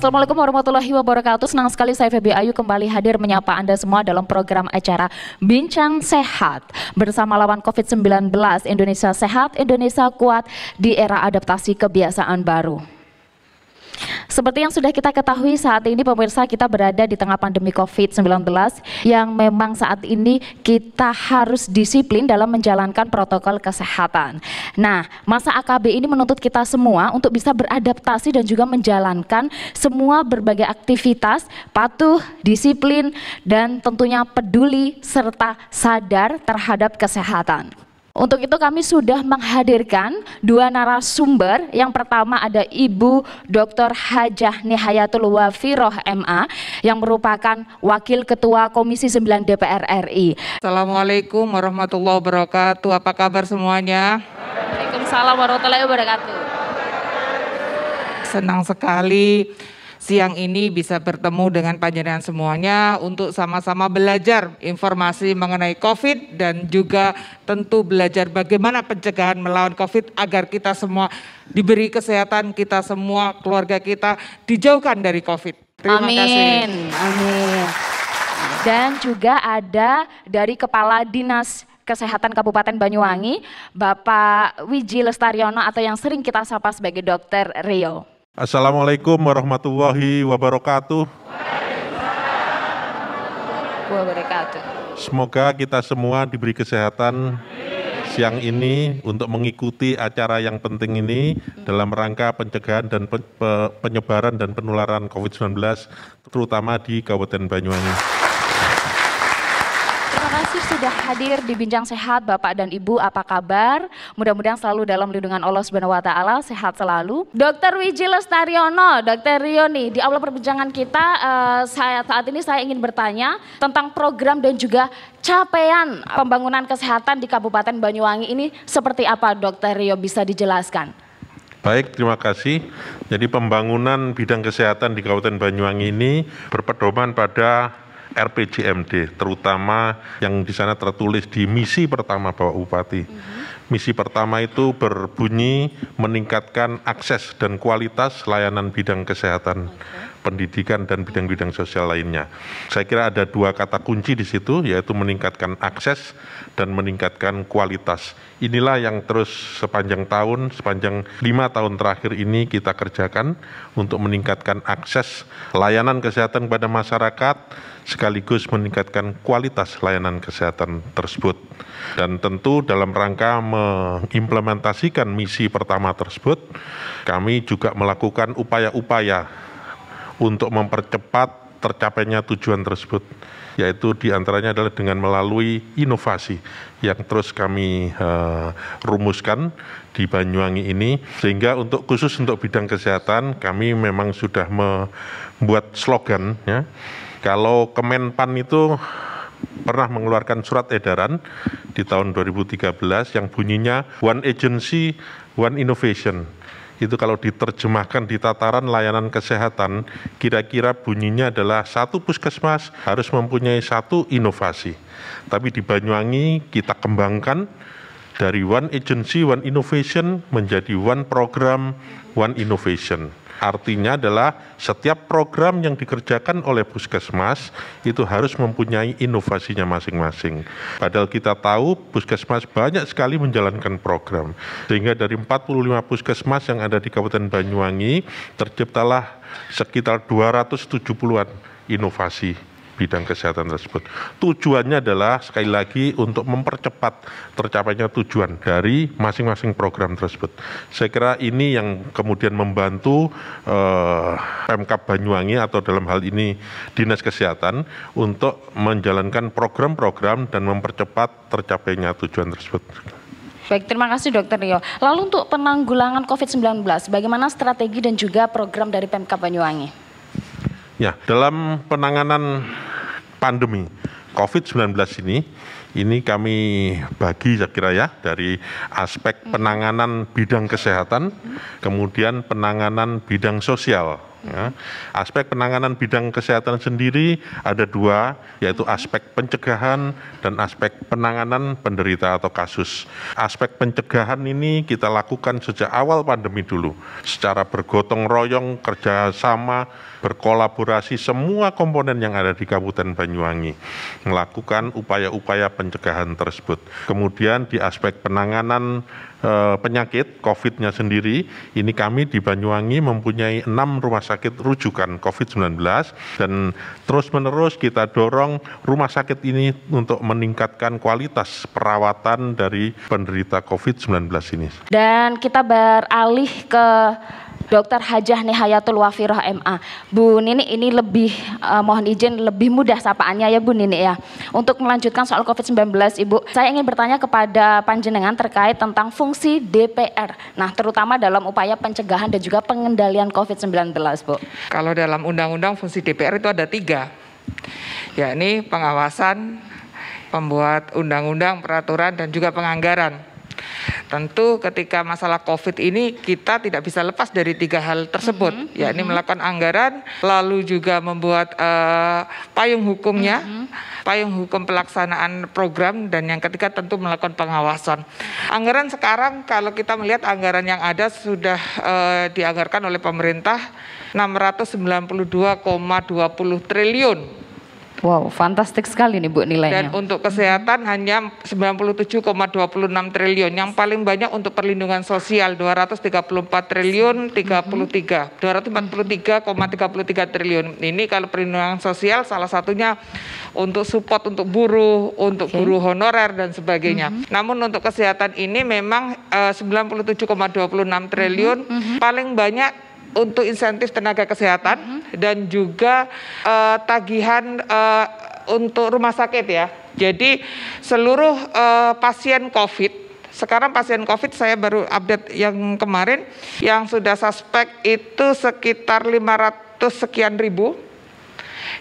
Assalamualaikum warahmatullahi wabarakatuh. Senang sekali saya Febi Ayu kembali hadir menyapa Anda semua dalam program acara Bincang Sehat bersama lawan COVID-19 Indonesia Sehat, Indonesia Kuat di era adaptasi kebiasaan baru. Seperti yang sudah kita ketahui saat ini pemirsa kita berada di tengah pandemi COVID-19 yang memang saat ini kita harus disiplin dalam menjalankan protokol kesehatan. Nah, masa AKB ini menuntut kita semua untuk bisa beradaptasi dan juga menjalankan semua berbagai aktivitas, patuh, disiplin, dan tentunya peduli serta sadar terhadap kesehatan. Untuk itu kami sudah menghadirkan dua narasumber. Yang pertama ada Ibu Dr. Hajah Nihayatul Wafiroh MA yang merupakan Wakil Ketua Komisi 9 DPR RI. Assalamualaikum warahmatullahi wabarakatuh. Apa kabar semuanya? Waalaikumsalam warahmatullahi wabarakatuh. Senang sekali siang ini bisa bertemu dengan panjenengan semuanya untuk sama-sama belajar informasi mengenai COVID dan juga tentu belajar bagaimana pencegahan melawan COVID agar kita semua diberi kesehatan kita semua, keluarga kita dijauhkan dari COVID. Terima Amin. kasih. Amin. Dan juga ada dari Kepala Dinas Kesehatan Kabupaten Banyuwangi, Bapak Wiji Lestariono atau yang sering kita sapa sebagai Dokter Rio. Assalamualaikum warahmatullahi wabarakatuh. wabarakatuh. Semoga kita semua diberi kesehatan siang ini untuk mengikuti acara yang penting ini dalam rangka pencegahan dan penyebaran dan penularan COVID-19 terutama di Kabupaten Banyuwangi sudah hadir di Bincang Sehat Bapak dan Ibu apa kabar? Mudah-mudahan selalu dalam lindungan Allah Subhanahu wa taala, sehat selalu. Dr. Wiji Lestariono, Dr. Rioni, di awal perbincangan kita uh, saya saat ini saya ingin bertanya tentang program dan juga capaian pembangunan kesehatan di Kabupaten Banyuwangi ini seperti apa Dr. Rio bisa dijelaskan? Baik, terima kasih. Jadi pembangunan bidang kesehatan di Kabupaten Banyuwangi ini berpedoman pada RPJMD, terutama yang di sana tertulis di misi pertama Bapak Bupati. Mhm. Misi pertama itu berbunyi meningkatkan akses dan kualitas layanan bidang kesehatan. Okay pendidikan dan bidang-bidang sosial lainnya. Saya kira ada dua kata kunci di situ yaitu meningkatkan akses dan meningkatkan kualitas. Inilah yang terus sepanjang tahun, sepanjang lima tahun terakhir ini kita kerjakan untuk meningkatkan akses layanan kesehatan kepada masyarakat sekaligus meningkatkan kualitas layanan kesehatan tersebut. Dan tentu dalam rangka mengimplementasikan misi pertama tersebut, kami juga melakukan upaya-upaya untuk mempercepat tercapainya tujuan tersebut yaitu diantaranya adalah dengan melalui inovasi yang terus kami uh, rumuskan di Banyuwangi ini sehingga untuk khusus untuk bidang kesehatan kami memang sudah membuat slogan ya kalau Kemenpan itu pernah mengeluarkan surat edaran di tahun 2013 yang bunyinya one agency one innovation itu kalau diterjemahkan di tataran layanan kesehatan, kira-kira bunyinya adalah satu puskesmas harus mempunyai satu inovasi. Tapi di Banyuwangi kita kembangkan dari one agency, one innovation menjadi one program, one innovation. Artinya adalah setiap program yang dikerjakan oleh puskesmas itu harus mempunyai inovasinya masing-masing. Padahal kita tahu puskesmas banyak sekali menjalankan program. Sehingga dari 45 puskesmas yang ada di Kabupaten Banyuwangi terciptalah sekitar 270-an inovasi bidang kesehatan tersebut. Tujuannya adalah sekali lagi untuk mempercepat tercapainya tujuan dari masing-masing program tersebut. Saya kira ini yang kemudian membantu eh, Pemkab Banyuwangi atau dalam hal ini Dinas Kesehatan untuk menjalankan program-program dan mempercepat tercapainya tujuan tersebut. Baik, terima kasih Dokter Rio. Lalu untuk penanggulangan COVID-19, bagaimana strategi dan juga program dari Pemkab Banyuwangi? Ya, dalam penanganan pandemi COVID-19 ini, ini kami bagi saya kira ya dari aspek penanganan bidang kesehatan, kemudian penanganan bidang sosial, Ya. Aspek penanganan bidang kesehatan sendiri ada dua, yaitu mhm. aspek pencegahan dan aspek penanganan penderita atau kasus. Aspek pencegahan ini kita lakukan sejak awal pandemi dulu, secara bergotong royong, kerjasama, berkolaborasi semua komponen yang ada di Kabupaten Banyuwangi melakukan upaya-upaya pencegahan tersebut. Kemudian di aspek penanganan Eh, penyakit COVID-nya sendiri, ini kami di Banyuwangi mempunyai enam rumah sakit rujukan COVID-19 dan terus-menerus kita dorong rumah sakit ini untuk meningkatkan kualitas perawatan dari penderita COVID-19 ini. Dan kita beralih ke Dr. Hajah Nihayatul Wafiroh MA. Bu Nini ini lebih uh, mohon izin lebih mudah sapaannya ya Bu Nini ya. Untuk melanjutkan soal COVID-19 Ibu, saya ingin bertanya kepada panjenengan terkait tentang fungsi DPR. Nah, terutama dalam upaya pencegahan dan juga pengendalian COVID-19, Bu. Kalau dalam undang-undang fungsi DPR itu ada tiga, yakni pengawasan, pembuat undang-undang, peraturan, dan juga penganggaran. Tentu ketika masalah COVID ini kita tidak bisa lepas dari tiga hal tersebut, mm -hmm. yakni mm -hmm. melakukan anggaran, lalu juga membuat uh, payung hukumnya, mm -hmm. payung hukum pelaksanaan program, dan yang ketiga tentu melakukan pengawasan. Anggaran sekarang kalau kita melihat anggaran yang ada sudah uh, dianggarkan oleh pemerintah 692,20 triliun Wow, fantastik sekali nih Bu nilainya. Dan untuk kesehatan hanya 97,26 triliun, yang paling banyak untuk perlindungan sosial 234 triliun 33, 243,33 triliun. Ini kalau perlindungan sosial salah satunya untuk support untuk buruh, untuk okay. guru honorer dan sebagainya. Mm -hmm. Namun untuk kesehatan ini memang eh, uh, 97,26 triliun mm -hmm. paling banyak untuk insentif tenaga kesehatan mm -hmm. dan juga uh, tagihan uh, untuk rumah sakit ya. Jadi seluruh uh, pasien COVID sekarang pasien COVID saya baru update yang kemarin yang sudah suspek itu sekitar 500 sekian ribu.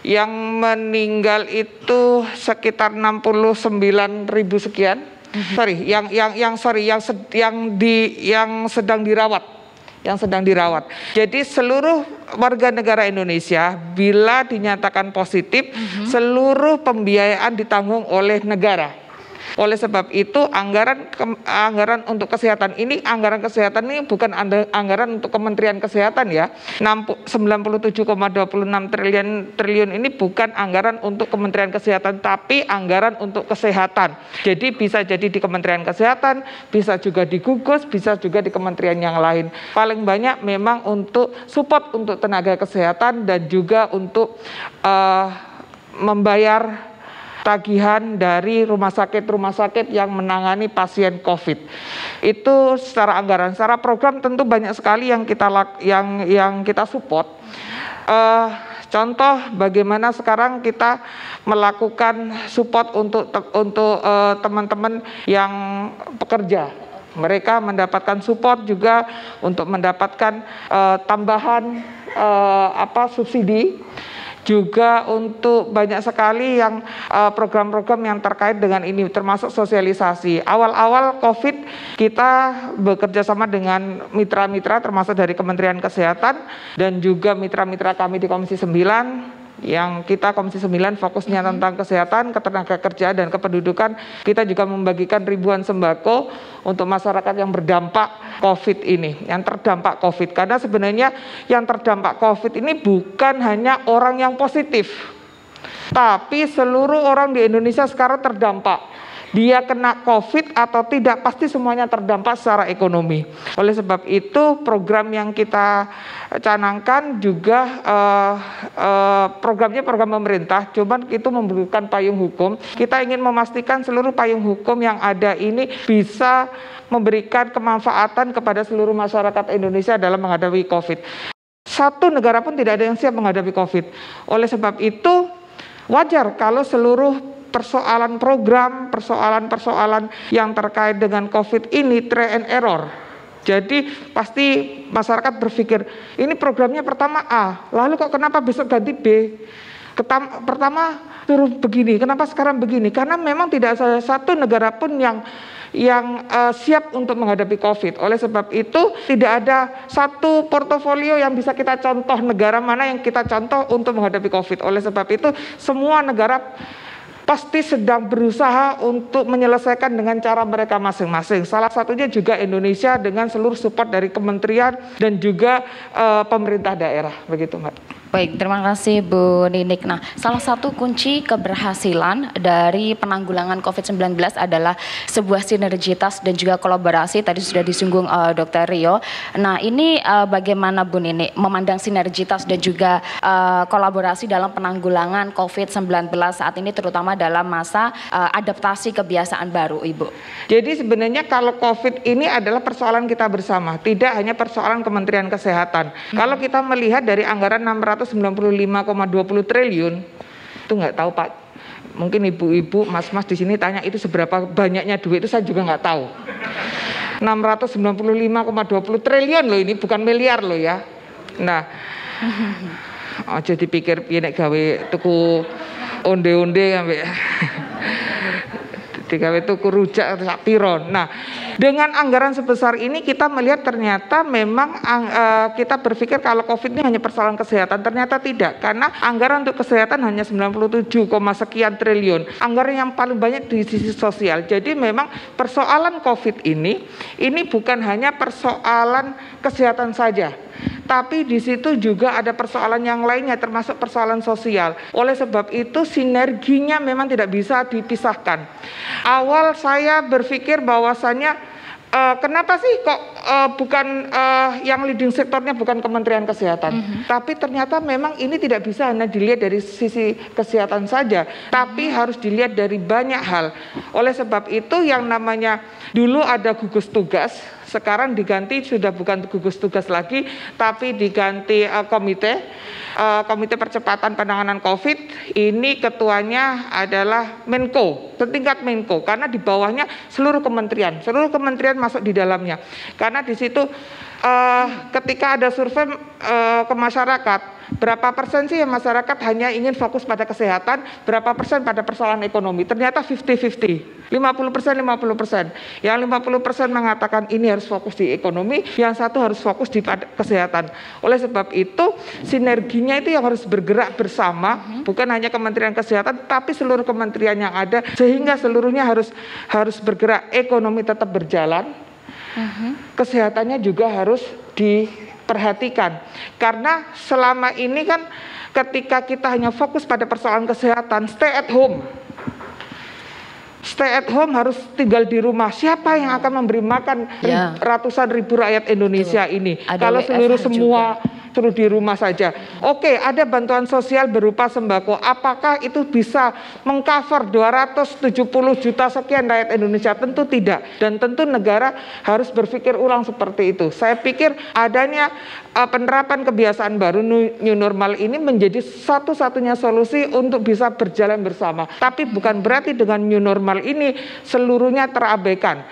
Yang meninggal itu sekitar 69 ribu sekian. Mm -hmm. Sorry, yang yang yang sorry yang sed, yang di yang sedang dirawat yang sedang dirawat. Jadi seluruh warga negara Indonesia bila dinyatakan positif, mm -hmm. seluruh pembiayaan ditanggung oleh negara. Oleh sebab itu anggaran anggaran untuk kesehatan ini anggaran kesehatan ini bukan anggaran untuk Kementerian Kesehatan ya. 97,26 triliun triliun ini bukan anggaran untuk Kementerian Kesehatan tapi anggaran untuk kesehatan. Jadi bisa jadi di Kementerian Kesehatan, bisa juga di Gugus, bisa juga di kementerian yang lain. Paling banyak memang untuk support untuk tenaga kesehatan dan juga untuk uh, membayar tagihan dari rumah sakit-rumah sakit yang menangani pasien COVID. Itu secara anggaran, secara program tentu banyak sekali yang kita yang yang kita support. Uh, contoh bagaimana sekarang kita melakukan support untuk untuk eh, teman-teman uh, yang pekerja mereka mendapatkan support juga untuk mendapatkan uh, tambahan uh, apa subsidi juga untuk banyak sekali yang eh, program-program yang terkait dengan ini termasuk sosialisasi. Awal-awal Covid kita bekerja sama dengan mitra-mitra termasuk dari Kementerian Kesehatan dan juga mitra-mitra kami di Komisi 9 yang kita Komisi 9 fokusnya mm-hmm. tentang kesehatan, ketenaga kerja dan kependudukan. Kita juga membagikan ribuan sembako untuk masyarakat yang berdampak COVID ini, yang terdampak COVID. Karena sebenarnya yang terdampak COVID ini bukan hanya orang yang positif, tapi seluruh orang di Indonesia sekarang terdampak dia kena COVID atau tidak, pasti semuanya terdampak secara ekonomi. Oleh sebab itu, program yang kita canangkan juga uh, uh, programnya program pemerintah, cuman itu memerlukan payung hukum. Kita ingin memastikan seluruh payung hukum yang ada ini bisa memberikan kemanfaatan kepada seluruh masyarakat Indonesia dalam menghadapi COVID. Satu negara pun tidak ada yang siap menghadapi COVID. Oleh sebab itu, wajar kalau seluruh persoalan program, persoalan-persoalan yang terkait dengan COVID ini try and error. Jadi pasti masyarakat berpikir, ini programnya pertama A, lalu kok kenapa besok ganti B? Ketam, pertama suruh begini, kenapa sekarang begini? Karena memang tidak ada satu negara pun yang yang uh, siap untuk menghadapi COVID. Oleh sebab itu, tidak ada satu portofolio yang bisa kita contoh negara mana yang kita contoh untuk menghadapi COVID. Oleh sebab itu, semua negara pasti sedang berusaha untuk menyelesaikan dengan cara mereka masing-masing. Salah satunya juga Indonesia dengan seluruh support dari kementerian dan juga uh, pemerintah daerah, begitu Mbak. Baik, terima kasih Bu Ninik. Nah, salah satu kunci keberhasilan dari penanggulangan COVID-19 adalah sebuah sinergitas dan juga kolaborasi tadi sudah disinggung uh, eh, Dr. Rio. Nah, ini uh, bagaimana Bu Ninik memandang sinergitas dan juga uh, kolaborasi dalam penanggulangan COVID-19 saat ini terutama dalam masa uh, adaptasi kebiasaan baru, Ibu. Jadi sebenarnya kalau COVID ini adalah persoalan kita bersama, tidak hanya persoalan Kementerian Kesehatan. Hmm. Kalau kita melihat dari anggaran 600 495,20 triliun itu nggak tahu Pak. Mungkin ibu-ibu, mas-mas di sini tanya itu seberapa banyaknya duit itu saya juga nggak tahu. 695,20 triliun loh ini bukan miliar loh ya. Nah, aja dipikir pinek gawe tuku onde-onde ya DKW tuku rujak sak piro. Nah, dengan anggaran sebesar ini kita melihat ternyata memang uh, kita berpikir kalau Covid ini hanya persoalan kesehatan, ternyata tidak karena anggaran untuk kesehatan hanya 97, sekian triliun. Anggaran yang paling banyak di sisi sosial. Jadi memang persoalan Covid ini ini bukan hanya persoalan kesehatan saja, tapi di situ juga ada persoalan yang lainnya termasuk persoalan sosial. Oleh sebab itu sinerginya memang tidak bisa dipisahkan. Awal saya berpikir bahwasannya uh, kenapa sih kok uh, bukan uh, yang leading sektornya bukan Kementerian Kesehatan? Mm -hmm. Tapi ternyata memang ini tidak bisa hanya dilihat dari sisi kesehatan saja, tapi mm -hmm. harus dilihat dari banyak hal. Oleh sebab itu yang namanya dulu ada gugus tugas sekarang diganti sudah bukan gugus tugas lagi, tapi diganti uh, komite uh, komite percepatan penanganan COVID. Ini ketuanya adalah Menko, setingkat Menko, karena di bawahnya seluruh kementerian, seluruh kementerian masuk di dalamnya, karena di situ uh, ketika ada survei uh, ke masyarakat, berapa persen sih yang masyarakat hanya ingin fokus pada kesehatan, berapa persen pada persoalan ekonomi. Ternyata 50-50, 50 persen, 50 persen. Yang 50 persen mengatakan ini harus fokus di ekonomi, yang satu harus fokus di kesehatan. Oleh sebab itu, sinerginya itu yang harus bergerak bersama, mhm. bukan hanya Kementerian Kesehatan, tapi seluruh kementerian yang ada, sehingga seluruhnya harus harus bergerak, ekonomi tetap berjalan, Mhm. kesehatannya juga harus diperhatikan karena selama ini kan ketika kita hanya fokus pada persoalan kesehatan stay at home stay at home harus tinggal di rumah. Siapa yang akan memberi makan ya. ratusan ribu rakyat Indonesia Betul. ini? Ada Kalau seluruh semua juga. terus di rumah saja. Oke, okay, ada bantuan sosial berupa sembako. Apakah itu bisa mengcover 270 juta sekian rakyat Indonesia? Tentu tidak. Dan tentu negara harus berpikir ulang seperti itu. Saya pikir adanya Eh, penerapan kebiasaan baru new normal ini menjadi satu-satunya solusi untuk bisa berjalan bersama. Tapi bukan berarti dengan new normal ini seluruhnya terabaikan.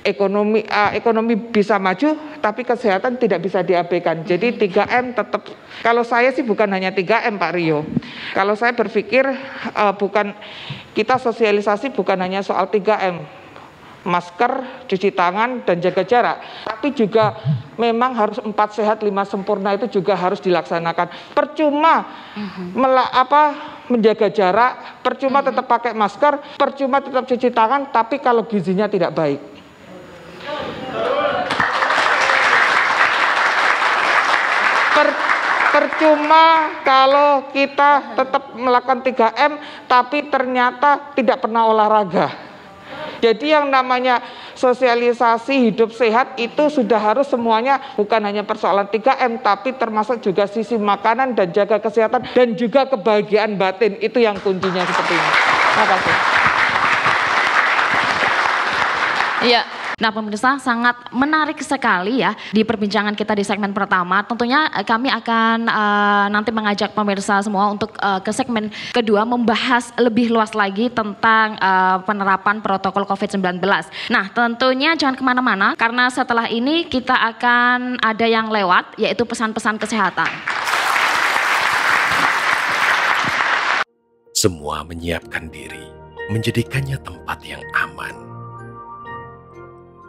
Ekonomi uh, ekonomi bisa maju tapi kesehatan tidak bisa diabaikan. Jadi 3M tetap kalau saya sih bukan hanya 3M Pak Rio. Kalau saya berpikir uh, bukan kita sosialisasi bukan hanya soal 3M, masker, cuci tangan, dan jaga jarak. Tapi juga memang harus empat sehat lima sempurna itu juga harus dilaksanakan. Percuma mela, apa menjaga jarak, percuma hmm. tetap pakai masker, percuma tetap cuci tangan, tapi kalau gizinya tidak baik. Per, percuma kalau kita tetap melakukan 3M tapi ternyata tidak pernah olahraga. Jadi yang namanya sosialisasi hidup sehat itu sudah harus semuanya bukan hanya persoalan 3M tapi termasuk juga sisi makanan dan jaga kesehatan dan juga kebahagiaan batin itu yang kuncinya seperti ini. Terima kasih. Iya, Nah pemirsa sangat menarik sekali ya di perbincangan kita di segmen pertama. Tentunya eh, kami akan uh, nanti mengajak pemirsa semua untuk uh, ke segmen kedua membahas lebih luas lagi tentang uh, penerapan protokol COVID-19. Nah tentunya jangan kemana-mana karena setelah ini kita akan ada yang lewat yaitu pesan-pesan kesehatan. Semua menyiapkan diri, menjadikannya tempat yang aman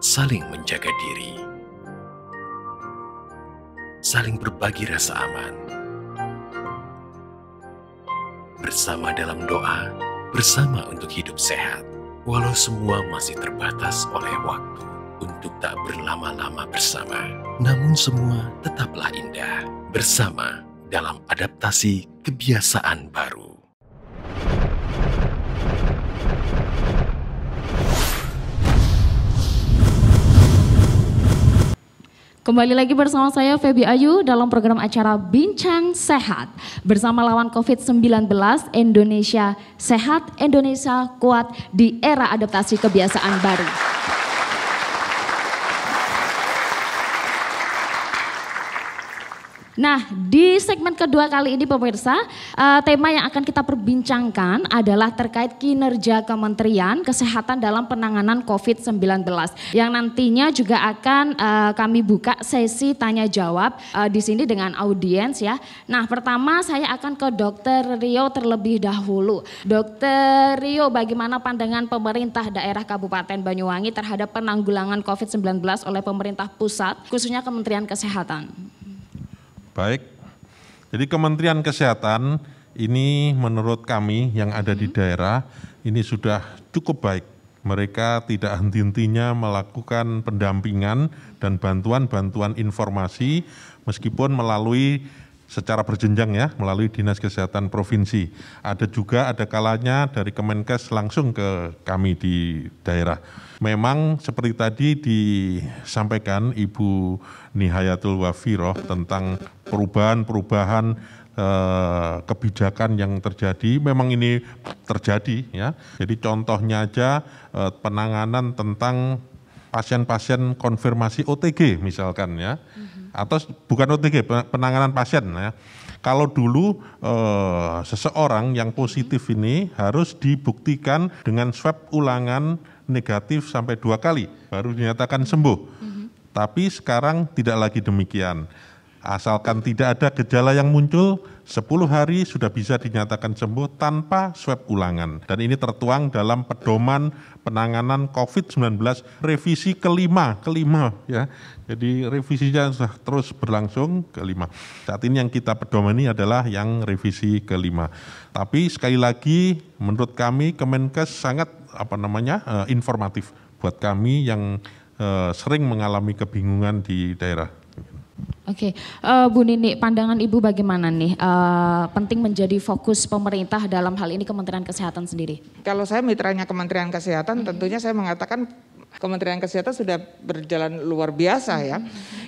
saling menjaga diri, saling berbagi rasa aman, bersama dalam doa, bersama untuk hidup sehat, walau semua masih terbatas oleh waktu untuk tak berlama-lama bersama. Namun semua tetaplah indah bersama dalam adaptasi kebiasaan baru. Kembali lagi bersama saya Feby Ayu dalam program acara Bincang Sehat bersama lawan COVID-19 Indonesia Sehat, Indonesia Kuat di era adaptasi kebiasaan baru. Nah, di segmen kedua kali ini pemirsa, uh, tema yang akan kita perbincangkan adalah terkait kinerja Kementerian Kesehatan dalam penanganan COVID-19 yang nantinya juga akan uh, kami buka sesi tanya jawab uh, di sini dengan audiens ya. Nah, pertama saya akan ke Dokter Rio terlebih dahulu. Dokter Rio, bagaimana pandangan pemerintah daerah Kabupaten Banyuwangi terhadap penanggulangan COVID-19 oleh pemerintah pusat khususnya Kementerian Kesehatan? Baik. Jadi Kementerian Kesehatan ini menurut kami yang ada di hmm. daerah ini sudah cukup baik. Mereka tidak henti-hentinya melakukan pendampingan dan bantuan-bantuan informasi meskipun melalui secara berjenjang ya melalui Dinas Kesehatan Provinsi. Ada juga ada kalanya dari Kemenkes langsung ke kami di daerah. Memang seperti tadi disampaikan Ibu Nihayatul Wafiroh tentang perubahan-perubahan eh, kebijakan yang terjadi memang ini terjadi ya. Jadi contohnya aja eh, penanganan tentang pasien-pasien konfirmasi OTG misalkan ya atau bukan OTG penanganan pasien ya. Kalau dulu eh, seseorang yang positif ini harus dibuktikan dengan swab ulangan negatif sampai dua kali baru dinyatakan sembuh. Mhm. Tapi sekarang tidak lagi demikian. Asalkan tidak ada gejala yang muncul, 10 hari sudah bisa dinyatakan sembuh tanpa swab ulangan. Dan ini tertuang dalam pedoman penanganan COVID-19 revisi kelima, kelima ya. Jadi revisinya sudah terus berlangsung kelima. Saat ini yang kita pedomani adalah yang revisi kelima. Tapi sekali lagi menurut kami Kemenkes sangat apa namanya eh, informatif buat kami yang eh, sering mengalami kebingungan di daerah. Oke, okay. uh, eh, Bu Nini, pandangan Ibu bagaimana nih? Uh, penting menjadi fokus pemerintah dalam hal ini Kementerian Kesehatan sendiri. Kalau saya mitranya Kementerian Kesehatan, -hmm. tentunya saya mengatakan Kementerian Kesehatan sudah berjalan luar biasa ya.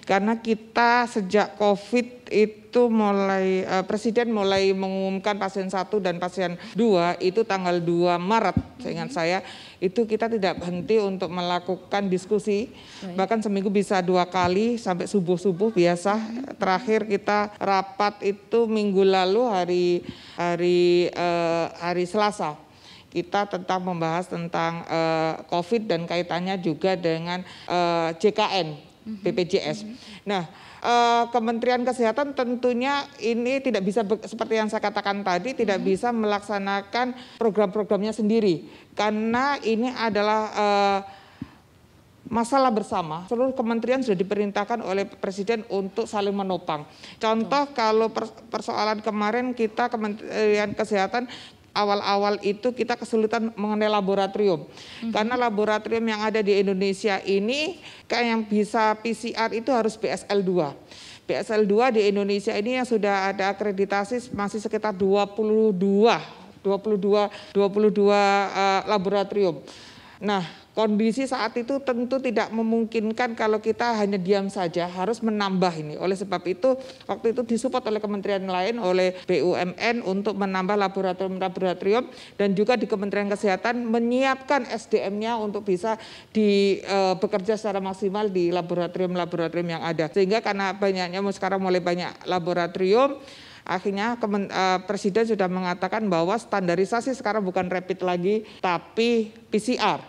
Karena kita sejak COVID itu mulai uh, presiden mulai mengumumkan pasien satu dan pasien dua itu tanggal 2 Maret. ingat saya itu kita tidak berhenti untuk melakukan diskusi. Bahkan seminggu bisa dua kali sampai subuh-subuh biasa. Terakhir kita rapat itu minggu lalu hari hari uh, hari Selasa kita tetap membahas tentang uh, COVID dan kaitannya juga dengan uh, eh, JKN mhm. BPJS. Mhm. Nah, uh, Kementerian Kesehatan tentunya ini tidak bisa seperti yang saya katakan tadi tidak mhm. bisa melaksanakan program-programnya sendiri karena ini adalah uh, masalah bersama. Seluruh kementerian sudah diperintahkan oleh Presiden untuk saling menopang. Contoh kalau persoalan kemarin kita Kementerian Kesehatan awal-awal itu kita kesulitan mengenai laboratorium. Mm-hmm. Karena laboratorium yang ada di Indonesia ini kayak yang bisa PCR itu harus BSL-2. BSL-2 di Indonesia ini yang sudah ada akreditasi masih sekitar 22 22 22 uh, laboratorium. Nah, Kondisi saat itu tentu tidak memungkinkan kalau kita hanya diam saja, harus menambah ini. Oleh sebab itu, waktu itu disupport oleh kementerian lain, oleh BUMN untuk menambah laboratorium-laboratorium dan juga di Kementerian Kesehatan menyiapkan SDM-nya untuk bisa di e, bekerja secara maksimal di laboratorium-laboratorium yang ada. Sehingga karena banyaknya sekarang mulai banyak laboratorium, akhirnya kemen, uh, presiden sudah mengatakan bahwa standarisasi sekarang bukan rapid lagi tapi PCR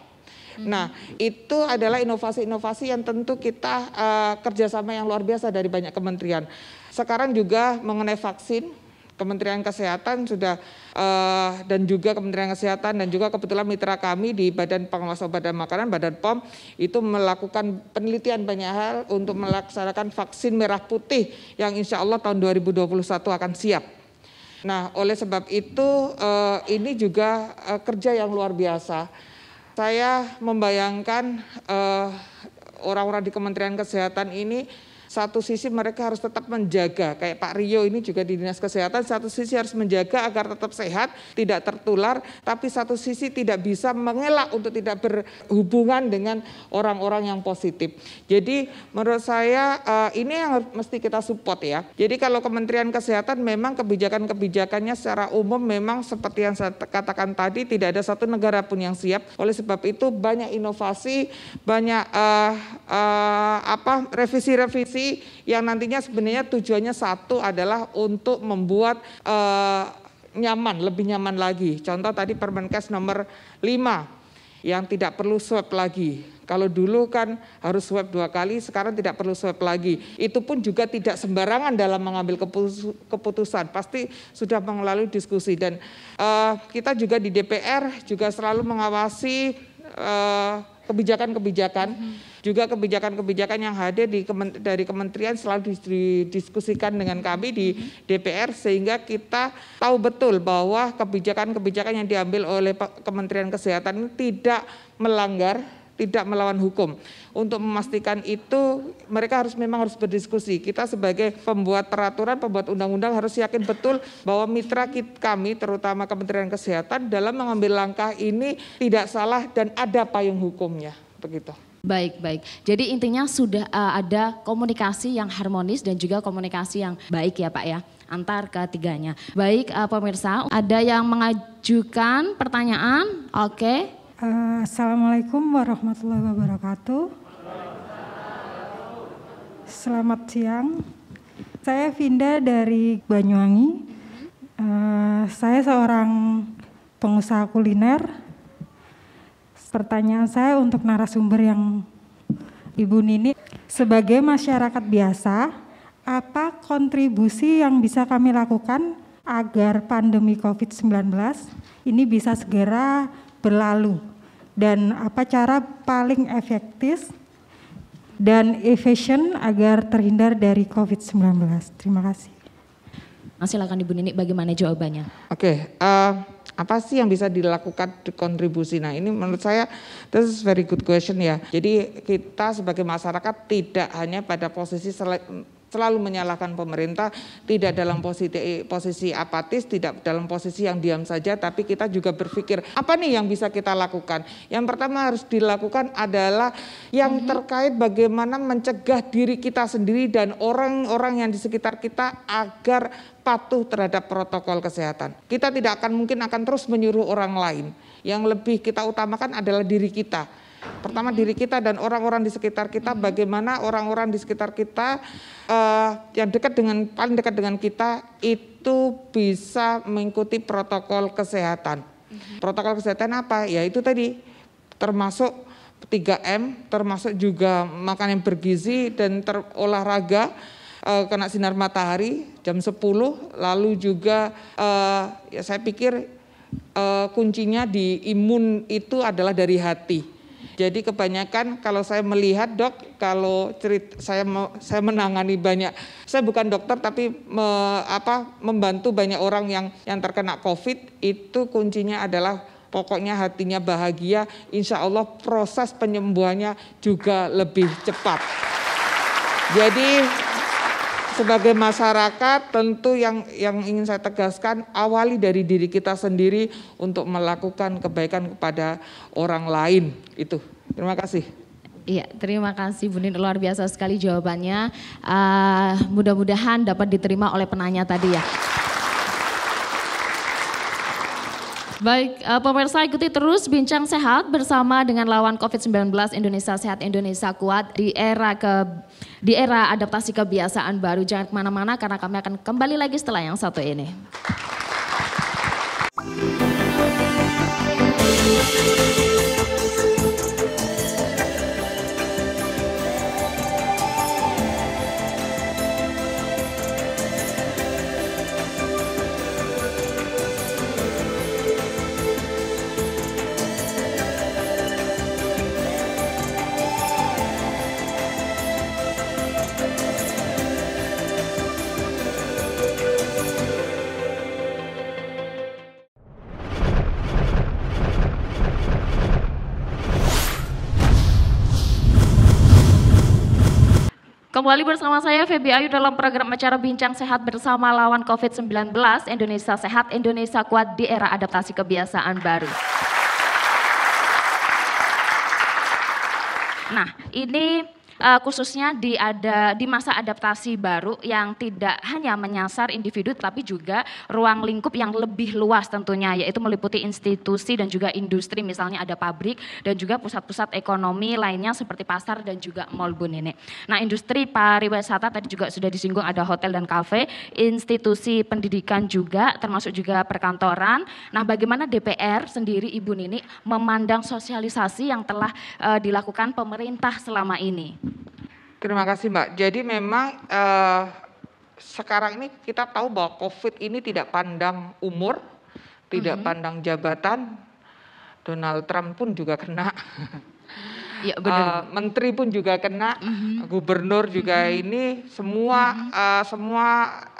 Mm-hmm. Nah, itu adalah inovasi-inovasi yang tentu kita uh, kerjasama yang luar biasa dari banyak kementerian. Sekarang juga mengenai vaksin, Kementerian Kesehatan sudah uh, dan juga Kementerian Kesehatan dan juga kebetulan mitra kami di Badan Pengawas Obat dan Makanan Badan POM itu melakukan penelitian banyak hal untuk melaksanakan vaksin merah putih yang insya Allah tahun 2021 akan siap. Nah, oleh sebab itu uh, ini juga uh, kerja yang luar biasa saya membayangkan eh, orang-orang di Kementerian Kesehatan ini satu sisi mereka harus tetap menjaga kayak Pak Rio ini juga di dinas kesehatan satu sisi harus menjaga agar tetap sehat tidak tertular tapi satu sisi tidak bisa mengelak untuk tidak berhubungan dengan orang-orang yang positif jadi menurut saya eh, ini yang mesti kita support ya jadi kalau Kementerian Kesehatan memang kebijakan-kebijakannya secara umum memang seperti yang saya katakan tadi tidak ada satu negara pun yang siap oleh sebab itu banyak inovasi banyak uh, uh, apa revisi-revisi yang nantinya sebenarnya tujuannya satu adalah untuk membuat uh, nyaman, lebih nyaman lagi. Contoh tadi Permenkes nomor 5 yang tidak perlu swab lagi. Kalau dulu kan harus swab dua kali, sekarang tidak perlu swab lagi. Itu pun juga tidak sembarangan dalam mengambil keputusan. Pasti sudah melalui diskusi dan uh, kita juga di DPR juga selalu mengawasi eh, kebijakan-kebijakan. Uh, kebijakan -kebijakan juga kebijakan-kebijakan yang hadir di dari kementerian selalu didiskusikan dengan kami di DPR sehingga kita tahu betul bahwa kebijakan-kebijakan yang diambil oleh Kementerian Kesehatan tidak melanggar tidak melawan hukum. Untuk memastikan itu mereka harus memang harus berdiskusi. Kita sebagai pembuat peraturan, pembuat undang-undang harus yakin betul bahwa mitra kami terutama Kementerian Kesehatan dalam mengambil langkah ini tidak salah dan ada payung hukumnya. Begitu. Baik, baik. Jadi intinya sudah uh, ada komunikasi yang harmonis dan juga komunikasi yang baik ya Pak ya antar ketiganya. Baik uh, pemirsa, ada yang mengajukan pertanyaan? Oke. Okay. Uh, eh, Assalamualaikum warahmatullahi wabarakatuh. Selamat siang. Saya Vinda dari Banyuwangi. Uh, saya seorang pengusaha kuliner Pertanyaan saya untuk narasumber yang Ibu Nini, sebagai masyarakat biasa, apa kontribusi yang bisa kami lakukan agar pandemi COVID-19 ini bisa segera berlalu dan apa cara paling efektif dan efisien agar terhindar dari COVID-19? Terima kasih. Nah, silakan Ibu Nini bagaimana jawabannya? Oke, okay, uh, eh, apa sih yang bisa dilakukan kontribusi? Nah ini menurut saya this is very good question ya. Jadi kita sebagai masyarakat tidak hanya pada posisi selek, selalu menyalahkan pemerintah, tidak dalam posisi posisi apatis, tidak dalam posisi yang diam saja, tapi kita juga berpikir apa nih yang bisa kita lakukan. Yang pertama harus dilakukan adalah yang mhm. terkait bagaimana mencegah diri kita sendiri dan orang-orang yang di sekitar kita agar patuh terhadap protokol kesehatan. Kita tidak akan mungkin akan terus menyuruh orang lain. Yang lebih kita utamakan adalah diri kita Pertama diri kita dan orang-orang di sekitar kita, mm-hmm. bagaimana orang-orang di sekitar kita uh, yang dekat dengan paling dekat dengan kita itu bisa mengikuti protokol kesehatan. Mm-hmm. Protokol kesehatan apa? Ya itu tadi termasuk 3M, termasuk juga makan yang bergizi dan olahraga uh, eh, kena sinar matahari jam 10 lalu juga uh, ya saya pikir uh, kuncinya di imun itu adalah dari hati. Jadi kebanyakan kalau saya melihat dok, kalau cerita, saya saya menangani banyak, saya bukan dokter tapi me, apa membantu banyak orang yang yang terkena COVID itu kuncinya adalah pokoknya hatinya bahagia, insya Allah proses penyembuhannya juga lebih cepat. Jadi sebagai masyarakat tentu yang yang ingin saya tegaskan awali dari diri kita sendiri untuk melakukan kebaikan kepada orang lain itu. Terima kasih. Iya, terima kasih Bu Nin luar biasa sekali jawabannya. Uh, mudah-mudahan dapat diterima oleh penanya tadi ya. Baik, uh, pemirsa ikuti terus Bincang Sehat bersama dengan lawan COVID-19 Indonesia Sehat Indonesia Kuat di era ke di era adaptasi kebiasaan baru. Jangan kemana-mana karena kami akan kembali lagi setelah yang satu ini. Kembali bersama saya Febi Ayu dalam program acara Bincang Sehat bersama lawan COVID-19 Indonesia Sehat, Indonesia Kuat di Era Adaptasi Kebiasaan Baru. Nah, ini uh, khususnya di ada di masa adaptasi baru yang tidak hanya menyasar individu tapi juga ruang lingkup yang lebih luas tentunya yaitu meliputi institusi dan juga industri misalnya ada pabrik dan juga pusat-pusat ekonomi lainnya seperti pasar dan juga mall Bu Nene. Nah, industri pariwisata tadi juga sudah disinggung ada hotel dan kafe, institusi pendidikan juga termasuk juga perkantoran. Nah, bagaimana DPR sendiri Ibu Nini memandang sosialisasi yang telah uh, dilakukan pemerintah selama ini? Terima kasih Mbak. Jadi memang eh, sekarang ini kita tahu bahwa COVID ini tidak pandang umur, tidak mm -hmm. pandang jabatan. Donald Trump pun juga kena. Ya, Uh, menteri pun juga kena, mm -hmm. gubernur juga mm -hmm. ini semua mm -hmm. uh, semua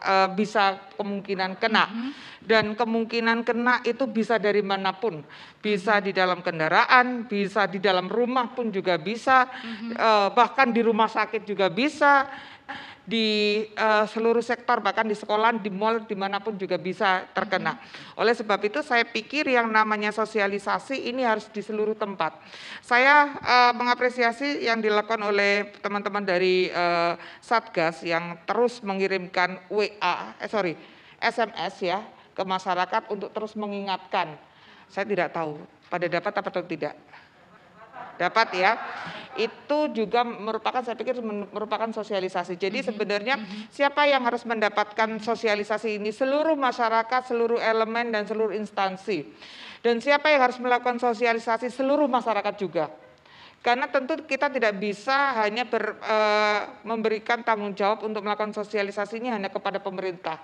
uh, bisa kemungkinan kena. Mm -hmm dan kemungkinan kena itu bisa dari manapun, bisa di dalam kendaraan, bisa di dalam rumah pun juga bisa, mm bahkan di rumah sakit juga bisa, di eh, seluruh sektor bahkan di sekolah, di mall, dimanapun juga bisa terkena. Mm-hmm. Oleh sebab itu saya pikir yang namanya sosialisasi ini harus di seluruh tempat. Saya eh, mengapresiasi yang dilakukan oleh teman-teman dari eh, Satgas yang terus mengirimkan WA, eh sorry SMS ya ke masyarakat untuk terus mengingatkan. Saya tidak tahu pada dapat atau tidak. Dapat ya. Itu juga merupakan saya pikir merupakan sosialisasi. Jadi mm-hmm. sebenarnya mm-hmm. siapa yang harus mendapatkan sosialisasi ini? Seluruh masyarakat, seluruh elemen dan seluruh instansi. Dan siapa yang harus melakukan sosialisasi? Seluruh masyarakat juga karena tentu kita tidak bisa hanya ber, e, memberikan tanggung jawab untuk melakukan sosialisasinya hanya kepada pemerintah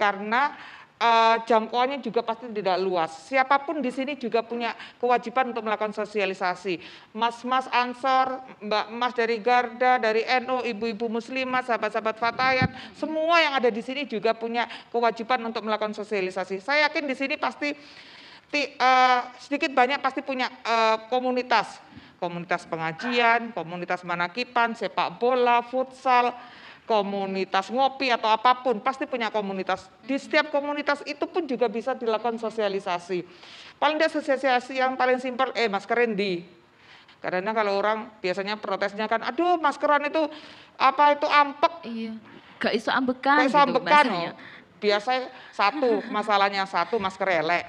karena uh, jangkauannya juga pasti tidak luas. Siapapun di sini juga punya kewajiban untuk melakukan sosialisasi. Mas-mas Ansor, mbak-mas dari Garda, dari NU, ibu-ibu muslimah, sahabat-sahabat Fatayat, semua yang ada di sini juga punya kewajiban untuk melakukan sosialisasi. Saya yakin di sini pasti ti, uh, sedikit banyak pasti punya uh, komunitas, komunitas pengajian, komunitas manakipan, sepak bola, futsal, komunitas ngopi atau apapun, pasti punya komunitas. Di setiap komunitas itu pun juga bisa dilakukan sosialisasi. Paling tidak sosialisasi yang paling simpel, eh maskerin di. Karena kalau orang biasanya protesnya kan, aduh maskeran itu apa itu ampek. Iya, gak iso ambekan. Gak iso gitu, ambekan. Gitu, Biasanya satu, masalahnya satu masker elek.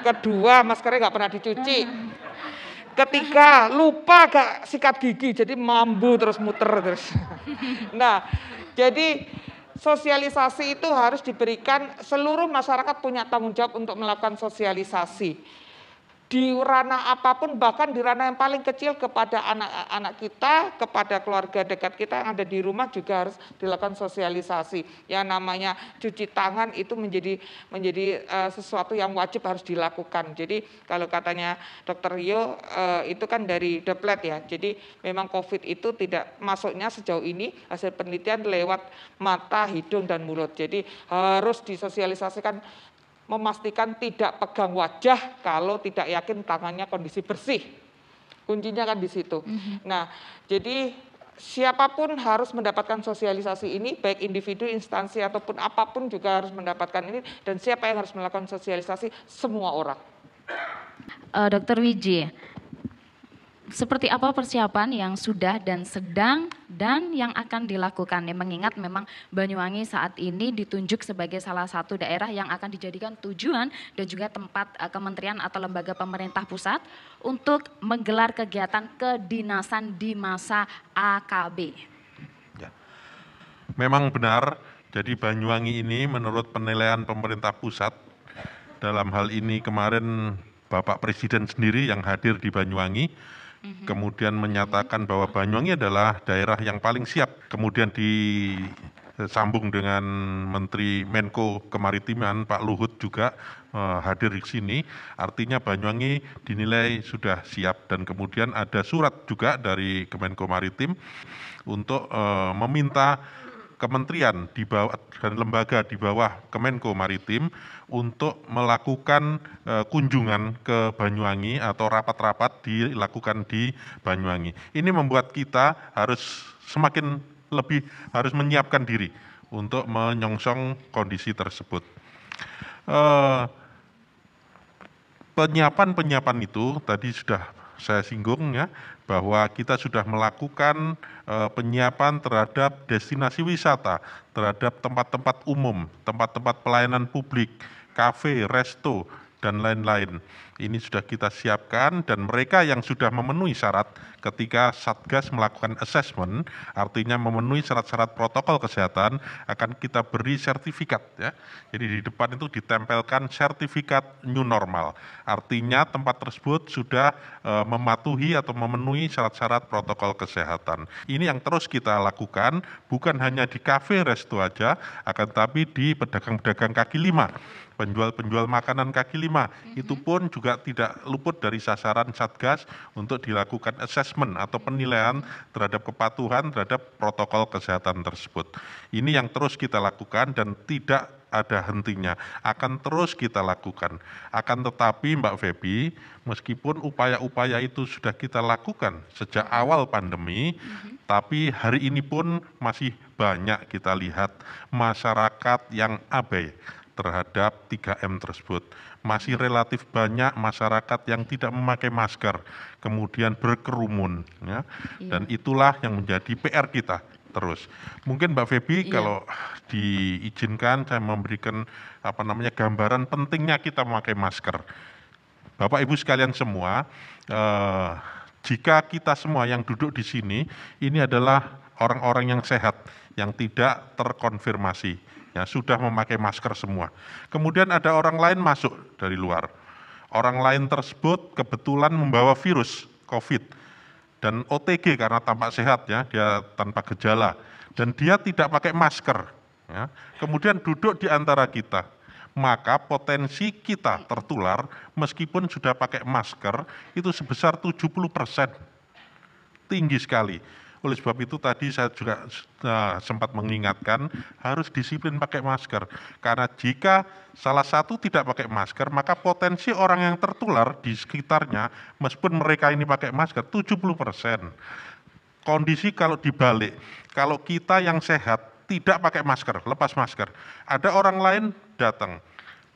Kedua maskernya nggak pernah dicuci. Ketika lupa gak sikat gigi, jadi mambu terus muter terus. Nah, jadi sosialisasi itu harus diberikan seluruh masyarakat punya tanggung jawab untuk melakukan sosialisasi di ranah apapun bahkan di ranah yang paling kecil kepada anak-anak kita, kepada keluarga dekat kita yang ada di rumah juga harus dilakukan sosialisasi. Yang namanya cuci tangan itu menjadi menjadi uh, sesuatu yang wajib harus dilakukan. Jadi kalau katanya Dokter Rio uh, itu kan dari deplet ya. Jadi memang COVID itu tidak masuknya sejauh ini hasil penelitian lewat mata, hidung dan mulut. Jadi harus disosialisasikan memastikan tidak pegang wajah kalau tidak yakin tangannya kondisi bersih. Kuncinya kan di situ. Mm-hmm. Nah, jadi siapapun harus mendapatkan sosialisasi ini, baik individu, instansi ataupun apapun juga harus mendapatkan ini. Dan siapa yang harus melakukan sosialisasi? Semua orang. Uh, Dokter Wiji, seperti apa persiapan yang sudah dan sedang dan yang akan dilakukan? Ya, mengingat memang Banyuwangi saat ini ditunjuk sebagai salah satu daerah yang akan dijadikan tujuan dan juga tempat eh, kementerian atau lembaga pemerintah pusat untuk menggelar kegiatan kedinasan di masa AKB. Ya. Memang benar, jadi Banyuwangi ini menurut penilaian pemerintah pusat dalam hal ini kemarin Bapak Presiden sendiri yang hadir di Banyuwangi Mhm. kemudian menyatakan bahwa Banyuwangi adalah daerah yang paling siap, kemudian disambung dengan Menteri Menko Kemaritiman Pak Luhut juga eh, hadir di sini, artinya Banyuwangi dinilai sudah siap dan kemudian ada surat juga dari Kemenko Maritim untuk eh, meminta kementerian di bawah dan lembaga di bawah Kemenko Maritim untuk melakukan e, kunjungan ke Banyuwangi atau rapat-rapat dilakukan di Banyuwangi. Ini membuat kita harus semakin lebih harus menyiapkan diri untuk menyongsong kondisi tersebut. E, penyiapan-penyiapan itu tadi sudah saya singgung ya bahwa kita sudah melakukan eh, penyiapan terhadap destinasi wisata, terhadap tempat-tempat umum, tempat-tempat pelayanan publik, kafe, resto, dan lain-lain. Ini sudah kita siapkan dan mereka yang sudah memenuhi syarat ketika Satgas melakukan assessment, artinya memenuhi syarat-syarat protokol kesehatan, akan kita beri sertifikat ya. Jadi di depan itu ditempelkan sertifikat new normal. Artinya tempat tersebut sudah e, mematuhi atau memenuhi syarat-syarat protokol kesehatan. Ini yang terus kita lakukan bukan hanya di kafe resto aja, akan tapi di pedagang-pedagang kaki lima penjual-penjual makanan kaki lima mm-hmm. itu pun juga tidak luput dari sasaran Satgas untuk dilakukan assessment atau mm-hmm. penilaian terhadap kepatuhan terhadap protokol kesehatan tersebut. Ini yang terus kita lakukan dan tidak ada hentinya, akan terus kita lakukan. Akan tetapi Mbak Febi, meskipun upaya-upaya itu sudah kita lakukan sejak mm-hmm. awal pandemi, mm-hmm. tapi hari ini pun masih banyak kita lihat masyarakat yang abai, terhadap 3M tersebut. Masih relatif banyak masyarakat yang tidak memakai masker, kemudian berkerumun. Ya. Iya. Dan itulah yang menjadi PR kita terus. Mungkin Mbak Febi iya. kalau diizinkan saya memberikan apa namanya gambaran pentingnya kita memakai masker. Bapak Ibu sekalian semua, eh, jika kita semua yang duduk di sini, ini adalah orang-orang yang sehat, yang tidak terkonfirmasi ya sudah memakai masker semua. Kemudian ada orang lain masuk dari luar. Orang lain tersebut kebetulan membawa virus COVID dan OTG karena tampak sehat ya, dia tanpa gejala dan dia tidak pakai masker. Ya. Kemudian duduk di antara kita, maka potensi kita tertular meskipun sudah pakai masker itu sebesar 70 persen. Tinggi sekali. Oleh sebab itu tadi saya juga uh, sempat mengingatkan harus disiplin pakai masker. Karena jika salah satu tidak pakai masker, maka potensi orang yang tertular di sekitarnya meskipun mereka ini pakai masker 70%. Kondisi kalau dibalik, kalau kita yang sehat tidak pakai masker, lepas masker. Ada orang lain datang,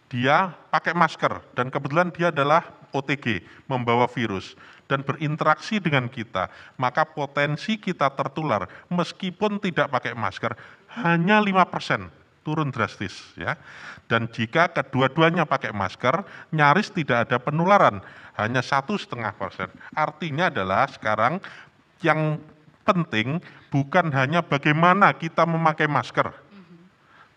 dia pakai masker dan kebetulan dia adalah OTG, membawa virus, dan berinteraksi dengan kita, maka potensi kita tertular meskipun tidak pakai masker hanya 5% turun drastis ya. Dan jika kedua-duanya pakai masker, nyaris tidak ada penularan, hanya satu setengah persen. Artinya adalah sekarang yang penting bukan hanya bagaimana kita memakai masker, mhm.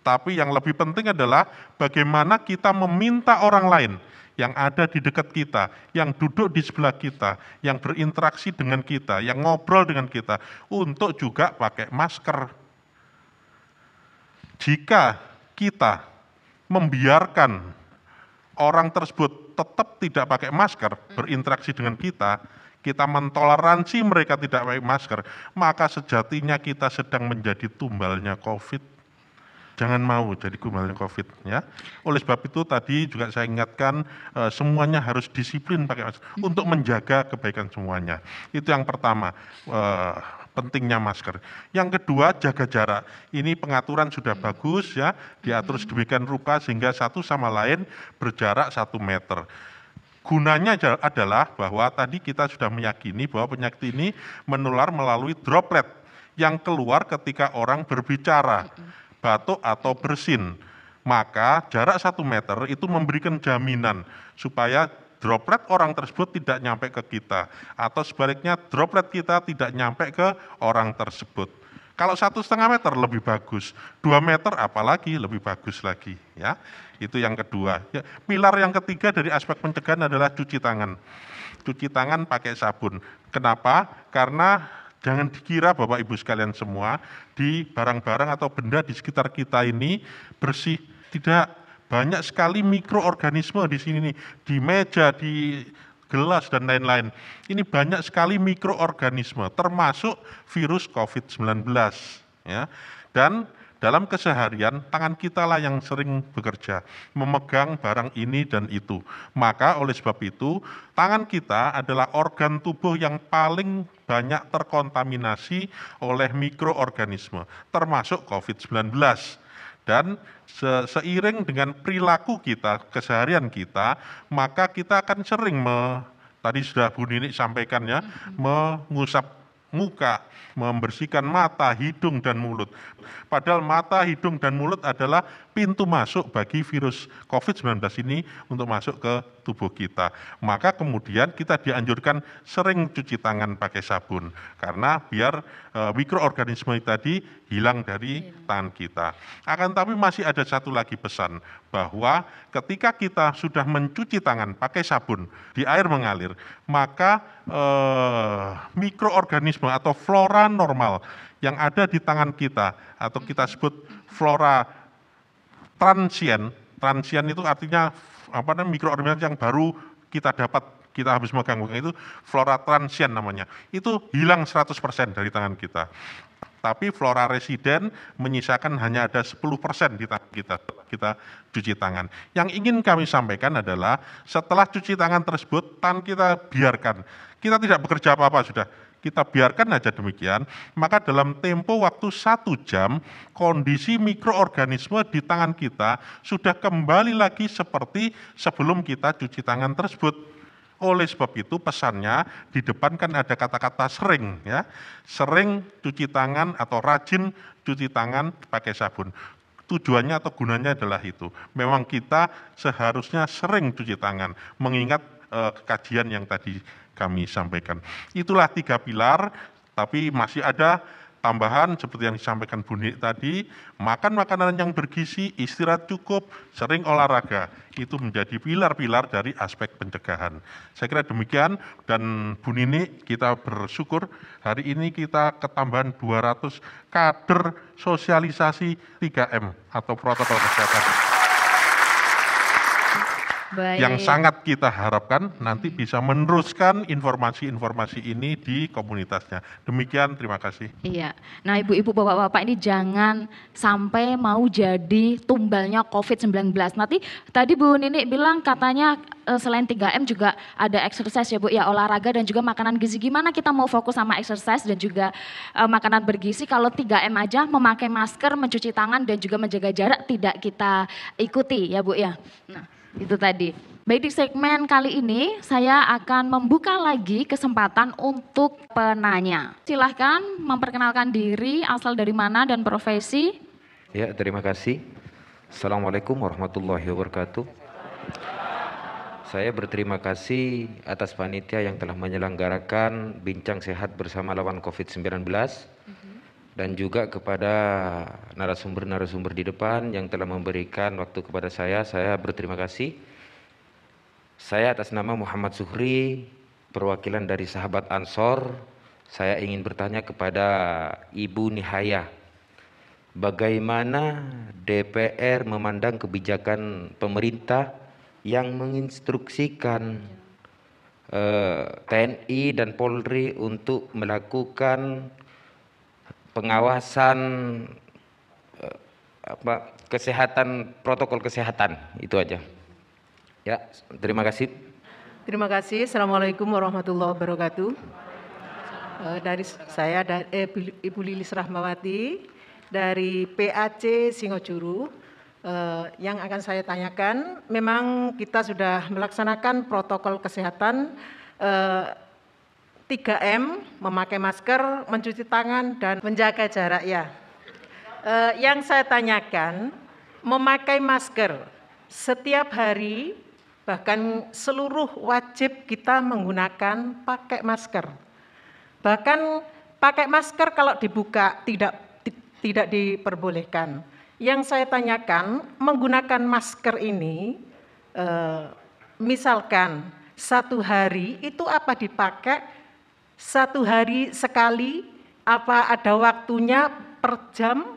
tapi yang lebih penting adalah bagaimana kita meminta orang lain yang ada di dekat kita, yang duduk di sebelah kita, yang berinteraksi dengan kita, yang ngobrol dengan kita, untuk juga pakai masker. Jika kita membiarkan orang tersebut tetap tidak pakai masker, hmm. berinteraksi dengan kita, kita mentoleransi mereka tidak pakai masker, maka sejatinya kita sedang menjadi tumbalnya COVID jangan mau jadi gumbalan COVID ya. Oleh sebab itu tadi juga saya ingatkan eh, semuanya harus disiplin pakai masker untuk menjaga kebaikan semuanya. Itu yang pertama eh, pentingnya masker. Yang kedua jaga jarak. Ini pengaturan sudah bagus ya diatur sedemikian rupa sehingga satu sama lain berjarak satu meter gunanya adalah bahwa tadi kita sudah meyakini bahwa penyakit ini menular melalui droplet yang keluar ketika orang berbicara batuk atau bersin. Maka jarak satu meter itu memberikan jaminan supaya droplet orang tersebut tidak nyampe ke kita. Atau sebaliknya droplet kita tidak nyampe ke orang tersebut. Kalau satu setengah meter lebih bagus, dua meter apalagi lebih bagus lagi, ya. Itu yang kedua. Ya, pilar yang ketiga dari aspek pencegahan adalah cuci tangan. Cuci tangan pakai sabun. Kenapa? Karena Jangan dikira Bapak Ibu sekalian semua di barang-barang atau benda di sekitar kita ini bersih. Tidak banyak sekali mikroorganisme di sini nih, di meja, di gelas dan lain-lain. Ini banyak sekali mikroorganisme termasuk virus COVID-19 ya. Dan dalam keseharian tangan kita lah yang sering bekerja, memegang barang ini dan itu. Maka oleh sebab itu, tangan kita adalah organ tubuh yang paling banyak terkontaminasi oleh mikroorganisme, termasuk COVID-19. Dan seiring dengan perilaku kita, keseharian kita, maka kita akan sering me, tadi sudah Bu Nini sampaikan ya, mm-hmm. mengusap muka, membersihkan mata, hidung, dan mulut. Padahal mata, hidung, dan mulut adalah pintu masuk bagi virus COVID-19 ini untuk masuk ke tubuh kita. Maka kemudian kita dianjurkan sering cuci tangan pakai sabun karena biar e, mikroorganisme tadi hilang dari iya. tangan kita. Akan tapi masih ada satu lagi pesan bahwa ketika kita sudah mencuci tangan pakai sabun di air mengalir, maka e, mikroorganisme atau flora normal yang ada di tangan kita atau kita sebut flora transien. Transien itu artinya apa namanya mikroorganisme yang baru kita dapat kita habis megang itu flora transient namanya. Itu hilang 100% dari tangan kita. Tapi flora residen menyisakan hanya ada 10% di tangan kita kita cuci tangan. Yang ingin kami sampaikan adalah setelah cuci tangan tersebut, tangan kita biarkan. Kita tidak bekerja apa-apa sudah kita biarkan aja demikian, maka dalam tempo waktu satu jam, kondisi mikroorganisme di tangan kita sudah kembali lagi seperti sebelum kita cuci tangan tersebut. Oleh sebab itu pesannya di depan kan ada kata-kata sering ya. Sering cuci tangan atau rajin cuci tangan pakai sabun. Tujuannya atau gunanya adalah itu. Memang kita seharusnya sering cuci tangan mengingat eh, kajian yang tadi kami sampaikan. Itulah tiga pilar, tapi masih ada tambahan seperti yang disampaikan Nini tadi, makan makanan yang bergizi, istirahat cukup, sering olahraga. Itu menjadi pilar-pilar dari aspek pencegahan. Saya kira demikian dan Bu Nini kita bersyukur hari ini kita ketambahan 200 kader sosialisasi 3M atau protokol kesehatan. Baik. yang sangat kita harapkan nanti bisa meneruskan informasi-informasi ini di komunitasnya. Demikian, terima kasih. Iya. Nah, ibu-ibu, bapak-bapak ini jangan sampai mau jadi tumbalnya COVID-19. Nanti tadi Bu Nini bilang katanya eh, selain 3M juga ada exercise ya Bu, ya olahraga dan juga makanan gizi. Gimana kita mau fokus sama exercise dan juga uh, makanan bergizi kalau 3M aja memakai masker, mencuci tangan dan juga menjaga jarak tidak kita ikuti ya Bu ya. Nah, itu tadi. Baik di segmen kali ini saya akan membuka lagi kesempatan untuk penanya. Silahkan memperkenalkan diri, asal dari mana dan profesi. Ya, terima kasih. Assalamualaikum warahmatullahi wabarakatuh. Saya berterima kasih atas panitia yang telah menyelenggarakan bincang sehat bersama lawan COVID-19 dan juga kepada narasumber-narasumber di depan yang telah memberikan waktu kepada saya. Saya berterima kasih. Saya atas nama Muhammad Suhri, perwakilan dari sahabat Ansor, saya ingin bertanya kepada Ibu Nihaya. Bagaimana DPR memandang kebijakan pemerintah yang menginstruksikan eh, TNI dan Polri untuk melakukan pengawasan eh, apa kesehatan protokol kesehatan itu aja. Ya, terima kasih. Terima kasih. Assalamualaikum warahmatullahi wabarakatuh. Eh, dari saya eh, Ibu Lilis Rahmawati dari PAC Singojuru yang akan saya tanyakan memang kita sudah melaksanakan protokol kesehatan 3M, memakai masker, mencuci tangan, dan menjaga jarak ya. Eh, yang saya tanyakan, memakai masker setiap hari bahkan seluruh wajib kita menggunakan pakai masker. Bahkan pakai masker kalau dibuka tidak tidak diperbolehkan. Yang saya tanyakan menggunakan masker ini, eh, misalkan satu hari itu apa dipakai satu hari sekali, apa ada waktunya per jam,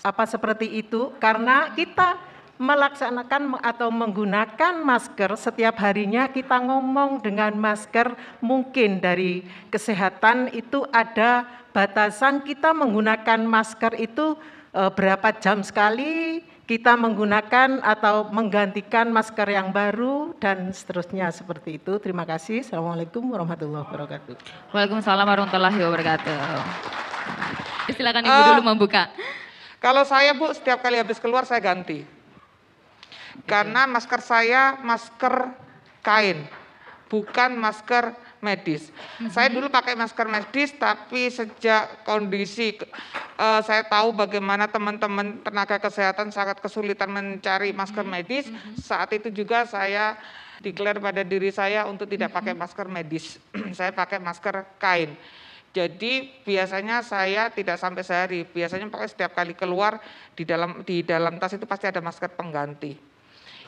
apa seperti itu, karena kita melaksanakan atau menggunakan masker setiap harinya kita ngomong dengan masker mungkin dari kesehatan itu ada batasan kita menggunakan masker itu eh, berapa jam sekali kita menggunakan atau menggantikan masker yang baru dan seterusnya seperti itu. Terima kasih. Assalamualaikum warahmatullahi wabarakatuh. Waalaikumsalam warahmatullahi wabarakatuh. Silakan Ibu uh, dulu membuka. Kalau saya Bu, setiap kali habis keluar saya ganti. Karena masker saya masker kain, bukan masker medis. Mm-hmm. Saya dulu pakai masker medis, tapi sejak kondisi uh, saya tahu bagaimana teman-teman tenaga kesehatan sangat kesulitan mencari masker mm-hmm. medis. Mm-hmm. Saat itu juga saya declare pada diri saya untuk tidak mm-hmm. pakai masker medis. saya pakai masker kain. Jadi biasanya saya tidak sampai sehari. Biasanya pakai setiap kali keluar di dalam di dalam tas itu pasti ada masker pengganti.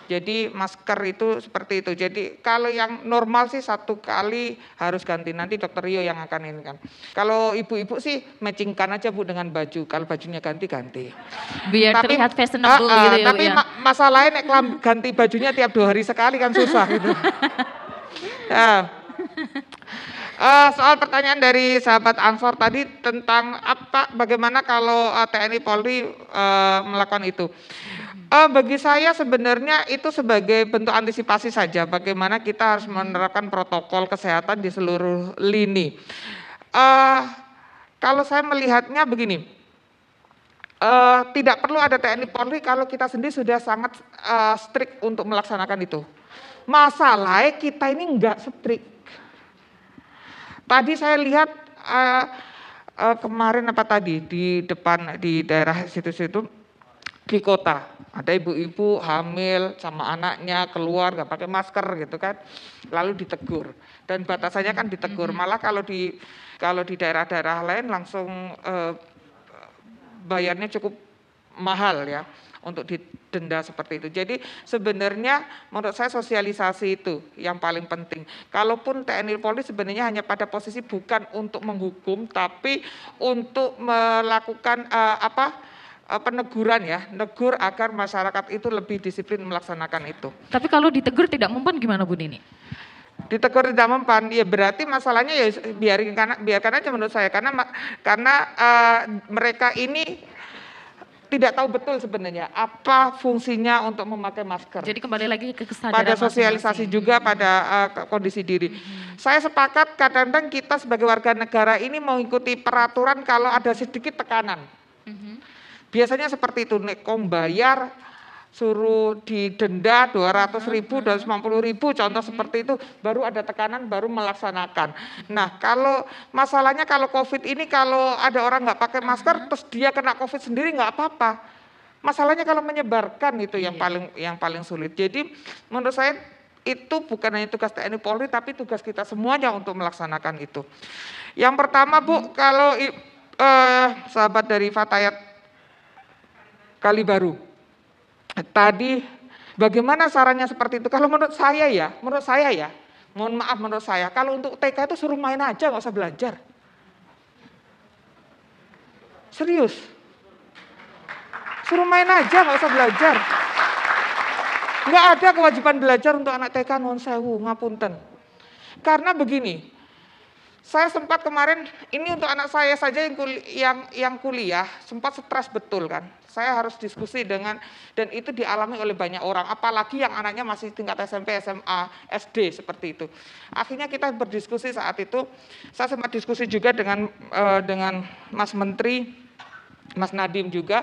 Jadi masker itu seperti itu. Jadi kalau yang normal sih satu kali harus ganti. Nanti dokter Rio yang akan ini kan. Kalau ibu-ibu sih matchingkan aja Bu dengan baju. Kalau bajunya ganti-ganti. Biar tapi, terlihat fashionable uh, uh, gitu ya. Tapi ya. masalahnya kalau ganti bajunya tiap dua hari sekali kan susah gitu. ya. Uh, soal pertanyaan dari sahabat Ansor tadi tentang apa bagaimana kalau eh, TNI Polri uh, melakukan itu. Uh, bagi saya sebenarnya itu sebagai bentuk antisipasi saja bagaimana kita harus menerapkan protokol kesehatan di seluruh lini. Uh, kalau saya melihatnya begini, uh, tidak perlu ada TNI Polri kalau kita sendiri sudah sangat uh, strict untuk melaksanakan itu. Masalahnya kita ini enggak strict. Tadi saya lihat uh, uh, kemarin apa tadi di depan di daerah situ-situ di kota. Ada ibu-ibu hamil sama anaknya keluar nggak pakai masker gitu kan, lalu ditegur. Dan batasannya kan ditegur. Mm-hmm. Malah kalau di kalau di daerah-daerah lain langsung eh, bayarnya cukup mahal ya untuk didenda seperti itu. Jadi sebenarnya menurut saya sosialisasi itu yang paling penting. Kalaupun TNI Polri sebenarnya hanya pada posisi bukan untuk menghukum tapi untuk melakukan eh, apa Eh, peneguran ya, negur agar masyarakat itu lebih disiplin melaksanakan itu. Tapi kalau ditegur tidak mempan gimana Bu Nini? Ditegur tidak mempan, ya berarti masalahnya ya biarkan biarkan aja menurut saya karena karena uh, mereka ini tidak tahu betul sebenarnya apa fungsinya untuk memakai masker. Jadi kembali lagi ke kesadaran pada sosialisasi masing -masing. juga pada uh, kondisi diri. Hmm. Saya sepakat kadang-kadang kita sebagai warga negara ini mengikuti peraturan kalau ada sedikit tekanan. Hmm Biasanya seperti itu, nek bayar suruh didenda 200 ribu, 250 ribu, contoh seperti itu, baru ada tekanan, baru melaksanakan. Nah, kalau masalahnya kalau COVID ini, kalau ada orang nggak pakai masker, terus dia kena COVID sendiri nggak apa-apa. Masalahnya kalau menyebarkan itu yang iya. paling yang paling sulit. Jadi menurut saya itu bukan hanya tugas TNI Polri tapi tugas kita semuanya untuk melaksanakan itu. Yang pertama Bu, kalau eh, sahabat dari Fatayat kali baru. Tadi bagaimana sarannya seperti itu? Kalau menurut saya ya, menurut saya ya, mohon maaf menurut saya, kalau untuk TK itu suruh main aja, nggak usah belajar. Serius. Suruh main aja, nggak usah belajar. Nggak ada kewajiban belajar untuk anak TK non sewu, ngapunten. Karena begini, saya sempat kemarin ini untuk anak saya saja yang kuliah, yang, yang kuliah sempat stres betul kan. Saya harus diskusi dengan dan itu dialami oleh banyak orang, apalagi yang anaknya masih tingkat SMP, SMA, SD seperti itu. Akhirnya kita berdiskusi saat itu. Saya sempat diskusi juga dengan eh, dengan Mas Menteri, Mas Nadim juga.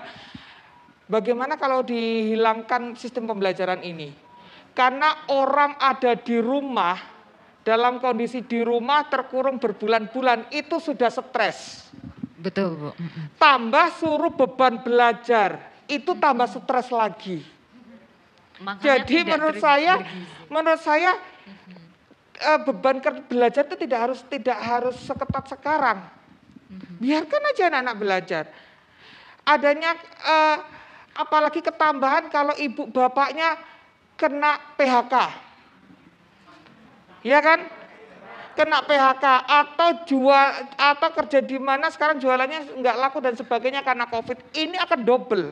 Bagaimana kalau dihilangkan sistem pembelajaran ini? Karena orang ada di rumah dalam kondisi di rumah terkurung berbulan-bulan itu sudah stres. Betul, Bu. Tambah suruh beban belajar, itu tambah stres lagi. Makanya Jadi menurut saya, menurut eh, saya beban belajar itu tidak harus tidak harus seketat sekarang. Biarkan aja anak-anak belajar. Adanya eh, apalagi ketambahan kalau ibu bapaknya kena PHK Iya kan? Kena PHK atau jual atau kerja di mana sekarang jualannya nggak laku dan sebagainya karena COVID. Ini akan double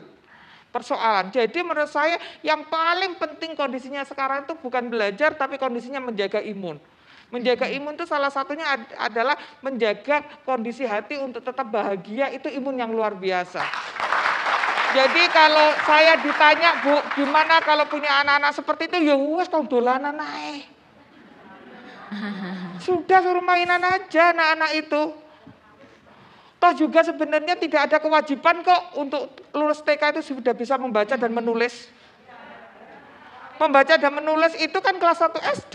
persoalan. Jadi menurut saya yang paling penting kondisinya sekarang itu bukan belajar tapi kondisinya menjaga imun. Menjaga hmm. imun itu salah satunya adalah menjaga kondisi hati untuk tetap bahagia itu imun yang luar biasa. Jadi kalau saya ditanya Bu, gimana kalau punya anak-anak seperti itu? Ya wes kalau dolanan naik. Sudah suruh mainan aja anak-anak itu. Toh juga sebenarnya tidak ada kewajiban kok untuk lulus TK itu sudah bisa membaca dan menulis. Membaca dan menulis itu kan kelas 1 SD.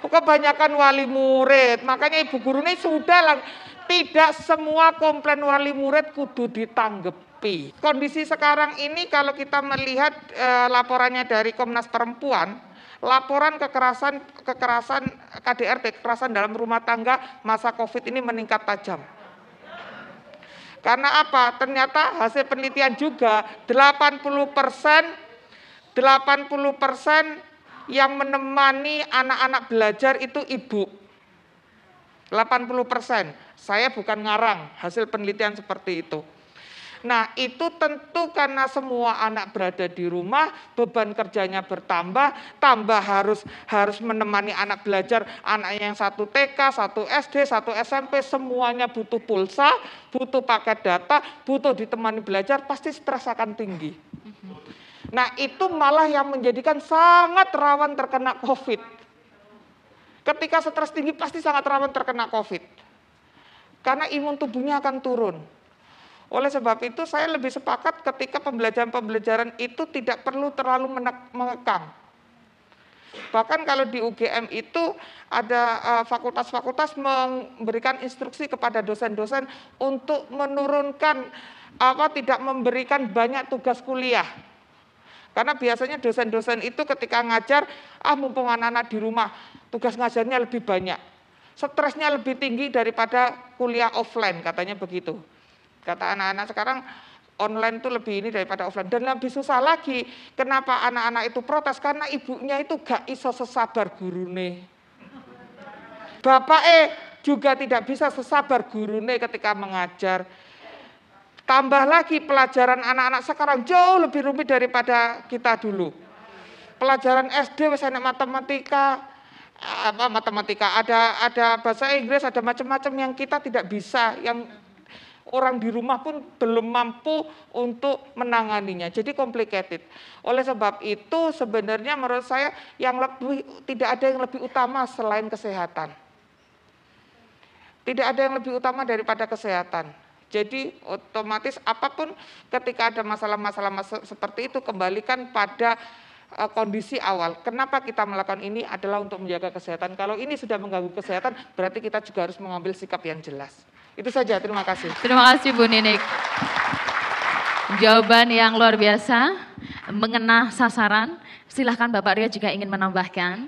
Kebanyakan wali murid, makanya ibu guru ini sudah lang, tidak semua komplain wali murid kudu ditanggepi. Kondisi sekarang ini kalau kita melihat e, laporannya dari Komnas Perempuan, Laporan kekerasan kekerasan KDRT, kekerasan dalam rumah tangga masa Covid ini meningkat tajam. Karena apa? Ternyata hasil penelitian juga 80 persen 80 persen yang menemani anak-anak belajar itu ibu. 80 persen. Saya bukan ngarang hasil penelitian seperti itu. Nah, itu tentu karena semua anak berada di rumah, beban kerjanya bertambah, tambah harus harus menemani anak belajar, anak yang satu TK, satu SD, satu SMP, semuanya butuh pulsa, butuh paket data, butuh ditemani belajar, pasti stres akan tinggi. Nah, itu malah yang menjadikan sangat rawan terkena COVID. Ketika stres tinggi pasti sangat rawan terkena COVID. Karena imun tubuhnya akan turun. Oleh sebab itu saya lebih sepakat ketika pembelajaran-pembelajaran itu tidak perlu terlalu mengekang. Bahkan kalau di UGM itu ada eh, fakultas-fakultas memberikan instruksi kepada dosen-dosen untuk menurunkan apa tidak memberikan banyak tugas kuliah. Karena biasanya dosen-dosen itu ketika ngajar, ah mumpung anak-anak di rumah, tugas ngajarnya lebih banyak. Stresnya lebih tinggi daripada kuliah offline, katanya begitu. Kata anak-anak sekarang online itu lebih ini daripada offline. Dan lebih susah lagi, kenapa anak-anak itu protes? Karena ibunya itu gak iso sesabar gurune. Bapak eh juga tidak bisa sesabar gurune ketika mengajar. Tambah lagi pelajaran anak-anak sekarang jauh lebih rumit daripada kita dulu. Pelajaran SD misalnya matematika, apa matematika ada ada bahasa Inggris ada macam-macam yang kita tidak bisa yang orang di rumah pun belum mampu untuk menanganinya. Jadi complicated. Oleh sebab itu sebenarnya menurut saya yang lebih tidak ada yang lebih utama selain kesehatan. Tidak ada yang lebih utama daripada kesehatan. Jadi otomatis apapun ketika ada masalah-masalah seperti itu kembalikan pada eh, kondisi awal. Kenapa kita melakukan ini adalah untuk menjaga kesehatan. Kalau ini sudah mengganggu kesehatan, berarti kita juga harus mengambil sikap yang jelas. Itu saja, terima kasih. Terima kasih Bu Ninik. Jawaban yang luar biasa, mengena sasaran. Silahkan Bapak Ria juga ingin menambahkan.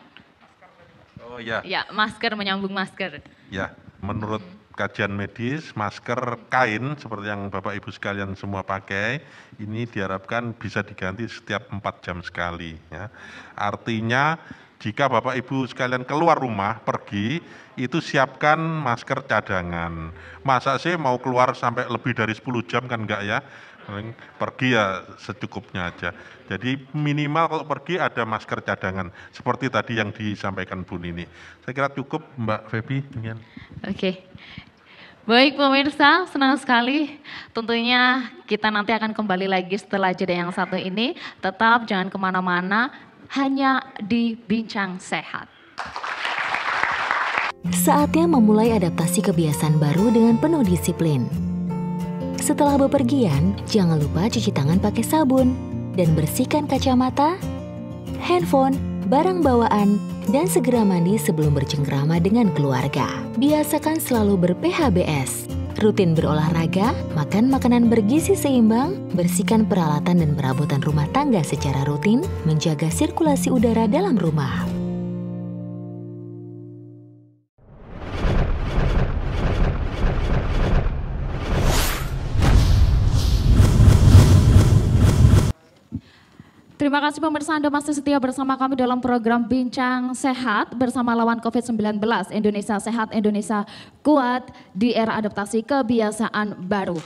Oh ya. Ya, masker menyambung masker. Ya, menurut kajian medis, masker kain seperti yang Bapak Ibu sekalian semua pakai, ini diharapkan bisa diganti setiap 4 jam sekali. Ya. Artinya jika Bapak Ibu sekalian keluar rumah pergi itu siapkan masker cadangan. Masa sih mau keluar sampai lebih dari 10 jam kan enggak ya? Pergi ya secukupnya aja. Jadi minimal kalau pergi ada masker cadangan seperti tadi yang disampaikan Bu Nini. Saya kira cukup Mbak Febi. Oke. Okay. Baik pemirsa, senang sekali. Tentunya kita nanti akan kembali lagi setelah jeda yang satu ini. Tetap jangan kemana-mana, hanya di Bincang Sehat. Saatnya memulai adaptasi kebiasaan baru dengan penuh disiplin. Setelah bepergian, jangan lupa cuci tangan pakai sabun dan bersihkan kacamata, handphone, barang bawaan, dan segera mandi sebelum bercengkrama dengan keluarga. Biasakan selalu ber-PHBS rutin berolahraga, makan makanan bergizi seimbang, bersihkan peralatan dan perabotan rumah tangga secara rutin, menjaga sirkulasi udara dalam rumah. Terima kasih pemirsa Anda masih setia bersama kami dalam program Bincang Sehat bersama lawan COVID-19 Indonesia Sehat Indonesia Kuat di era adaptasi kebiasaan baru.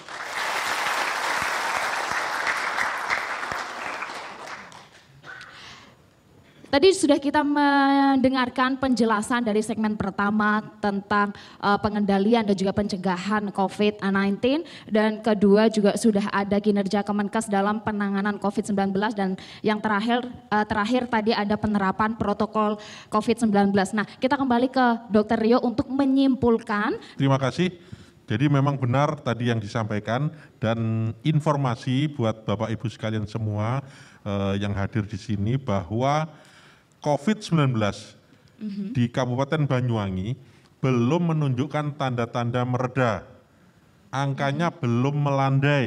Tadi sudah kita mendengarkan penjelasan dari segmen pertama tentang uh, pengendalian dan juga pencegahan COVID-19 dan kedua juga sudah ada kinerja Kemenkes dalam penanganan COVID-19 dan yang terakhir uh, terakhir tadi ada penerapan protokol COVID-19. Nah, kita kembali ke Dr. Rio untuk menyimpulkan. Terima kasih. Jadi memang benar tadi yang disampaikan dan informasi buat Bapak Ibu sekalian semua eh, yang hadir di sini bahwa COVID-19 mm-hmm. di Kabupaten Banyuwangi belum menunjukkan tanda-tanda mereda. Angkanya mm-hmm. belum melandai.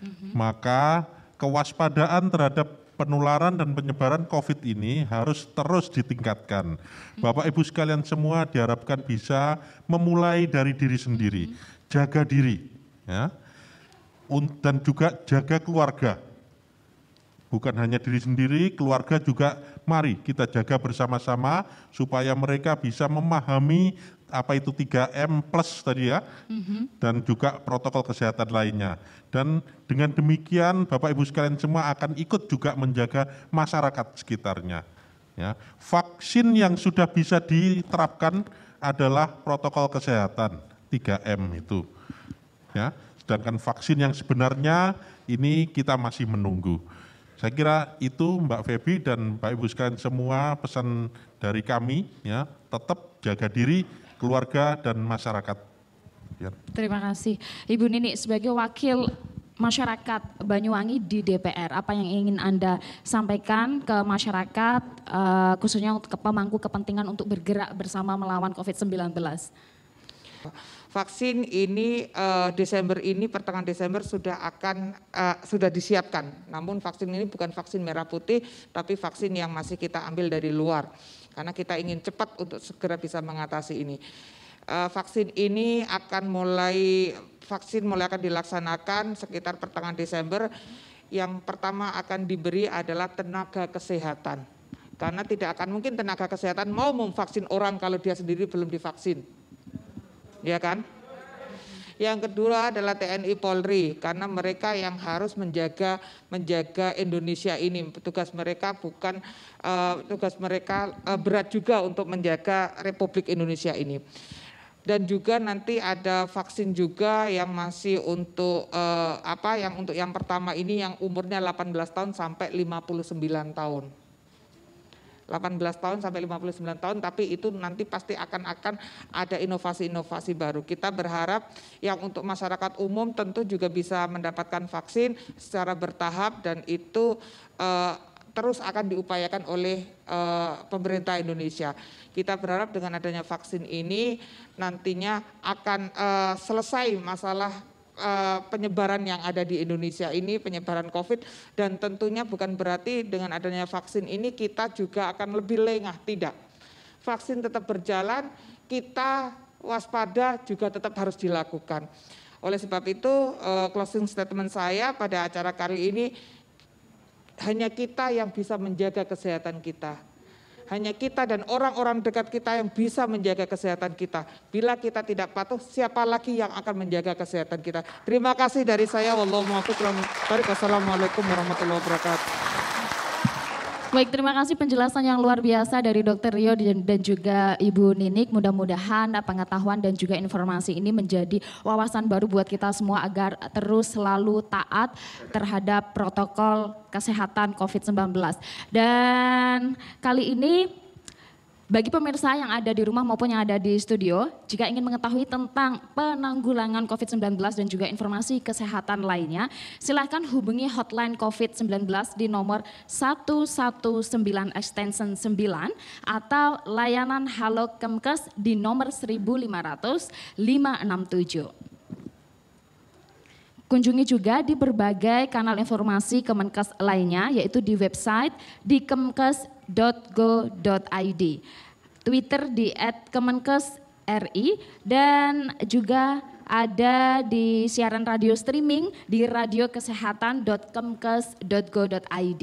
Mm-hmm. Maka kewaspadaan terhadap penularan dan penyebaran COVID ini harus terus ditingkatkan. Mhm. Bapak Ibu sekalian semua diharapkan bisa memulai dari diri sendiri, mhm. jaga diri, ya, dan juga jaga keluarga bukan hanya diri sendiri, keluarga juga mari kita jaga bersama-sama supaya mereka bisa memahami apa itu 3M plus tadi ya, mm-hmm. dan juga protokol kesehatan lainnya. Dan dengan demikian Bapak Ibu sekalian semua akan ikut juga menjaga masyarakat sekitarnya. Ya, vaksin yang sudah bisa diterapkan adalah protokol kesehatan 3M itu. Ya, sedangkan vaksin yang sebenarnya ini kita masih menunggu. Saya kira itu Mbak Febi dan Pak Ibu sekalian semua pesan dari kami ya tetap jaga diri keluarga dan masyarakat. Ya. Terima kasih. Ibu Nini sebagai wakil masyarakat Banyuwangi di DPR, apa yang ingin Anda sampaikan ke masyarakat eh, khususnya untuk pemangku kepentingan untuk bergerak bersama melawan COVID-19? Vaksin ini uh, Desember ini pertengahan Desember sudah akan uh, sudah disiapkan. Namun vaksin ini bukan vaksin merah putih tapi vaksin yang masih kita ambil dari luar. Karena kita ingin cepat untuk segera bisa mengatasi ini. Uh, vaksin ini akan mulai vaksin mulai akan dilaksanakan sekitar pertengahan Desember. Yang pertama akan diberi adalah tenaga kesehatan karena tidak akan mungkin tenaga kesehatan mau memvaksin orang kalau dia sendiri belum divaksin ya kan? Yang kedua adalah TNI Polri karena mereka yang harus menjaga menjaga Indonesia ini. Tugas mereka bukan uh, tugas mereka uh, berat juga untuk menjaga Republik Indonesia ini. Dan juga nanti ada vaksin juga yang masih untuk uh, apa yang untuk yang pertama ini yang umurnya 18 tahun sampai 59 tahun. 18 tahun sampai 59 tahun tapi itu nanti pasti akan akan ada inovasi-inovasi baru. Kita berharap yang untuk masyarakat umum tentu juga bisa mendapatkan vaksin secara bertahap dan itu eh, terus akan diupayakan oleh uh, pemerintah Indonesia. Kita berharap dengan adanya vaksin ini nantinya akan uh, selesai masalah Eh, penyebaran yang ada di Indonesia ini, penyebaran COVID, dan tentunya bukan berarti dengan adanya vaksin ini kita juga akan lebih lengah, tidak. Vaksin tetap berjalan, kita waspada juga tetap harus dilakukan. Oleh sebab itu, eh, closing statement saya pada acara kali ini, hanya kita yang bisa menjaga kesehatan kita hanya kita dan orang-orang dekat kita yang bisa menjaga kesehatan kita. Bila kita tidak patuh, siapa lagi yang akan menjaga kesehatan kita? Terima kasih dari saya. Wassalamualaikum warahmatullahi wabarakatuh. Baik, terima kasih penjelasan yang luar biasa dari Dr. Rio dan juga Ibu Ninik. Mudah-mudahan pengetahuan dan juga informasi ini menjadi wawasan baru buat kita semua agar terus selalu taat terhadap protokol kesehatan COVID-19. Dan kali ini bagi pemirsa yang ada di rumah maupun yang ada di studio, jika ingin mengetahui tentang penanggulangan COVID-19 dan juga informasi kesehatan lainnya, silahkan hubungi hotline COVID-19 di nomor 119 extension 9 atau layanan Halo Kemkes di nomor 1500 567. Kunjungi juga di berbagai kanal informasi Kemenkes lainnya, yaitu di website di Kemkes kemenkes.go.id. Twitter di @kemenkes RI dan juga ada di siaran radio streaming di radiokesehatan.kemkes.go.id.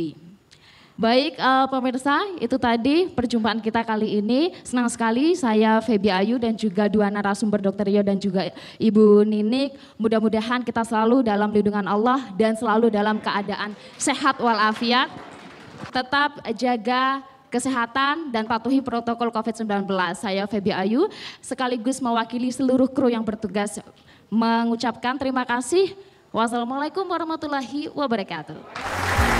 Baik uh, pemirsa, itu tadi perjumpaan kita kali ini. Senang sekali saya Febi Ayu dan juga dua narasumber Dr. Rio dan juga Ibu Ninik. Mudah-mudahan kita selalu dalam lindungan Allah dan selalu dalam keadaan sehat walafiat tetap jaga kesehatan dan patuhi protokol COVID-19. Saya Febi Ayu, sekaligus mewakili seluruh kru yang bertugas mengucapkan terima kasih. Wassalamualaikum warahmatullahi wabarakatuh.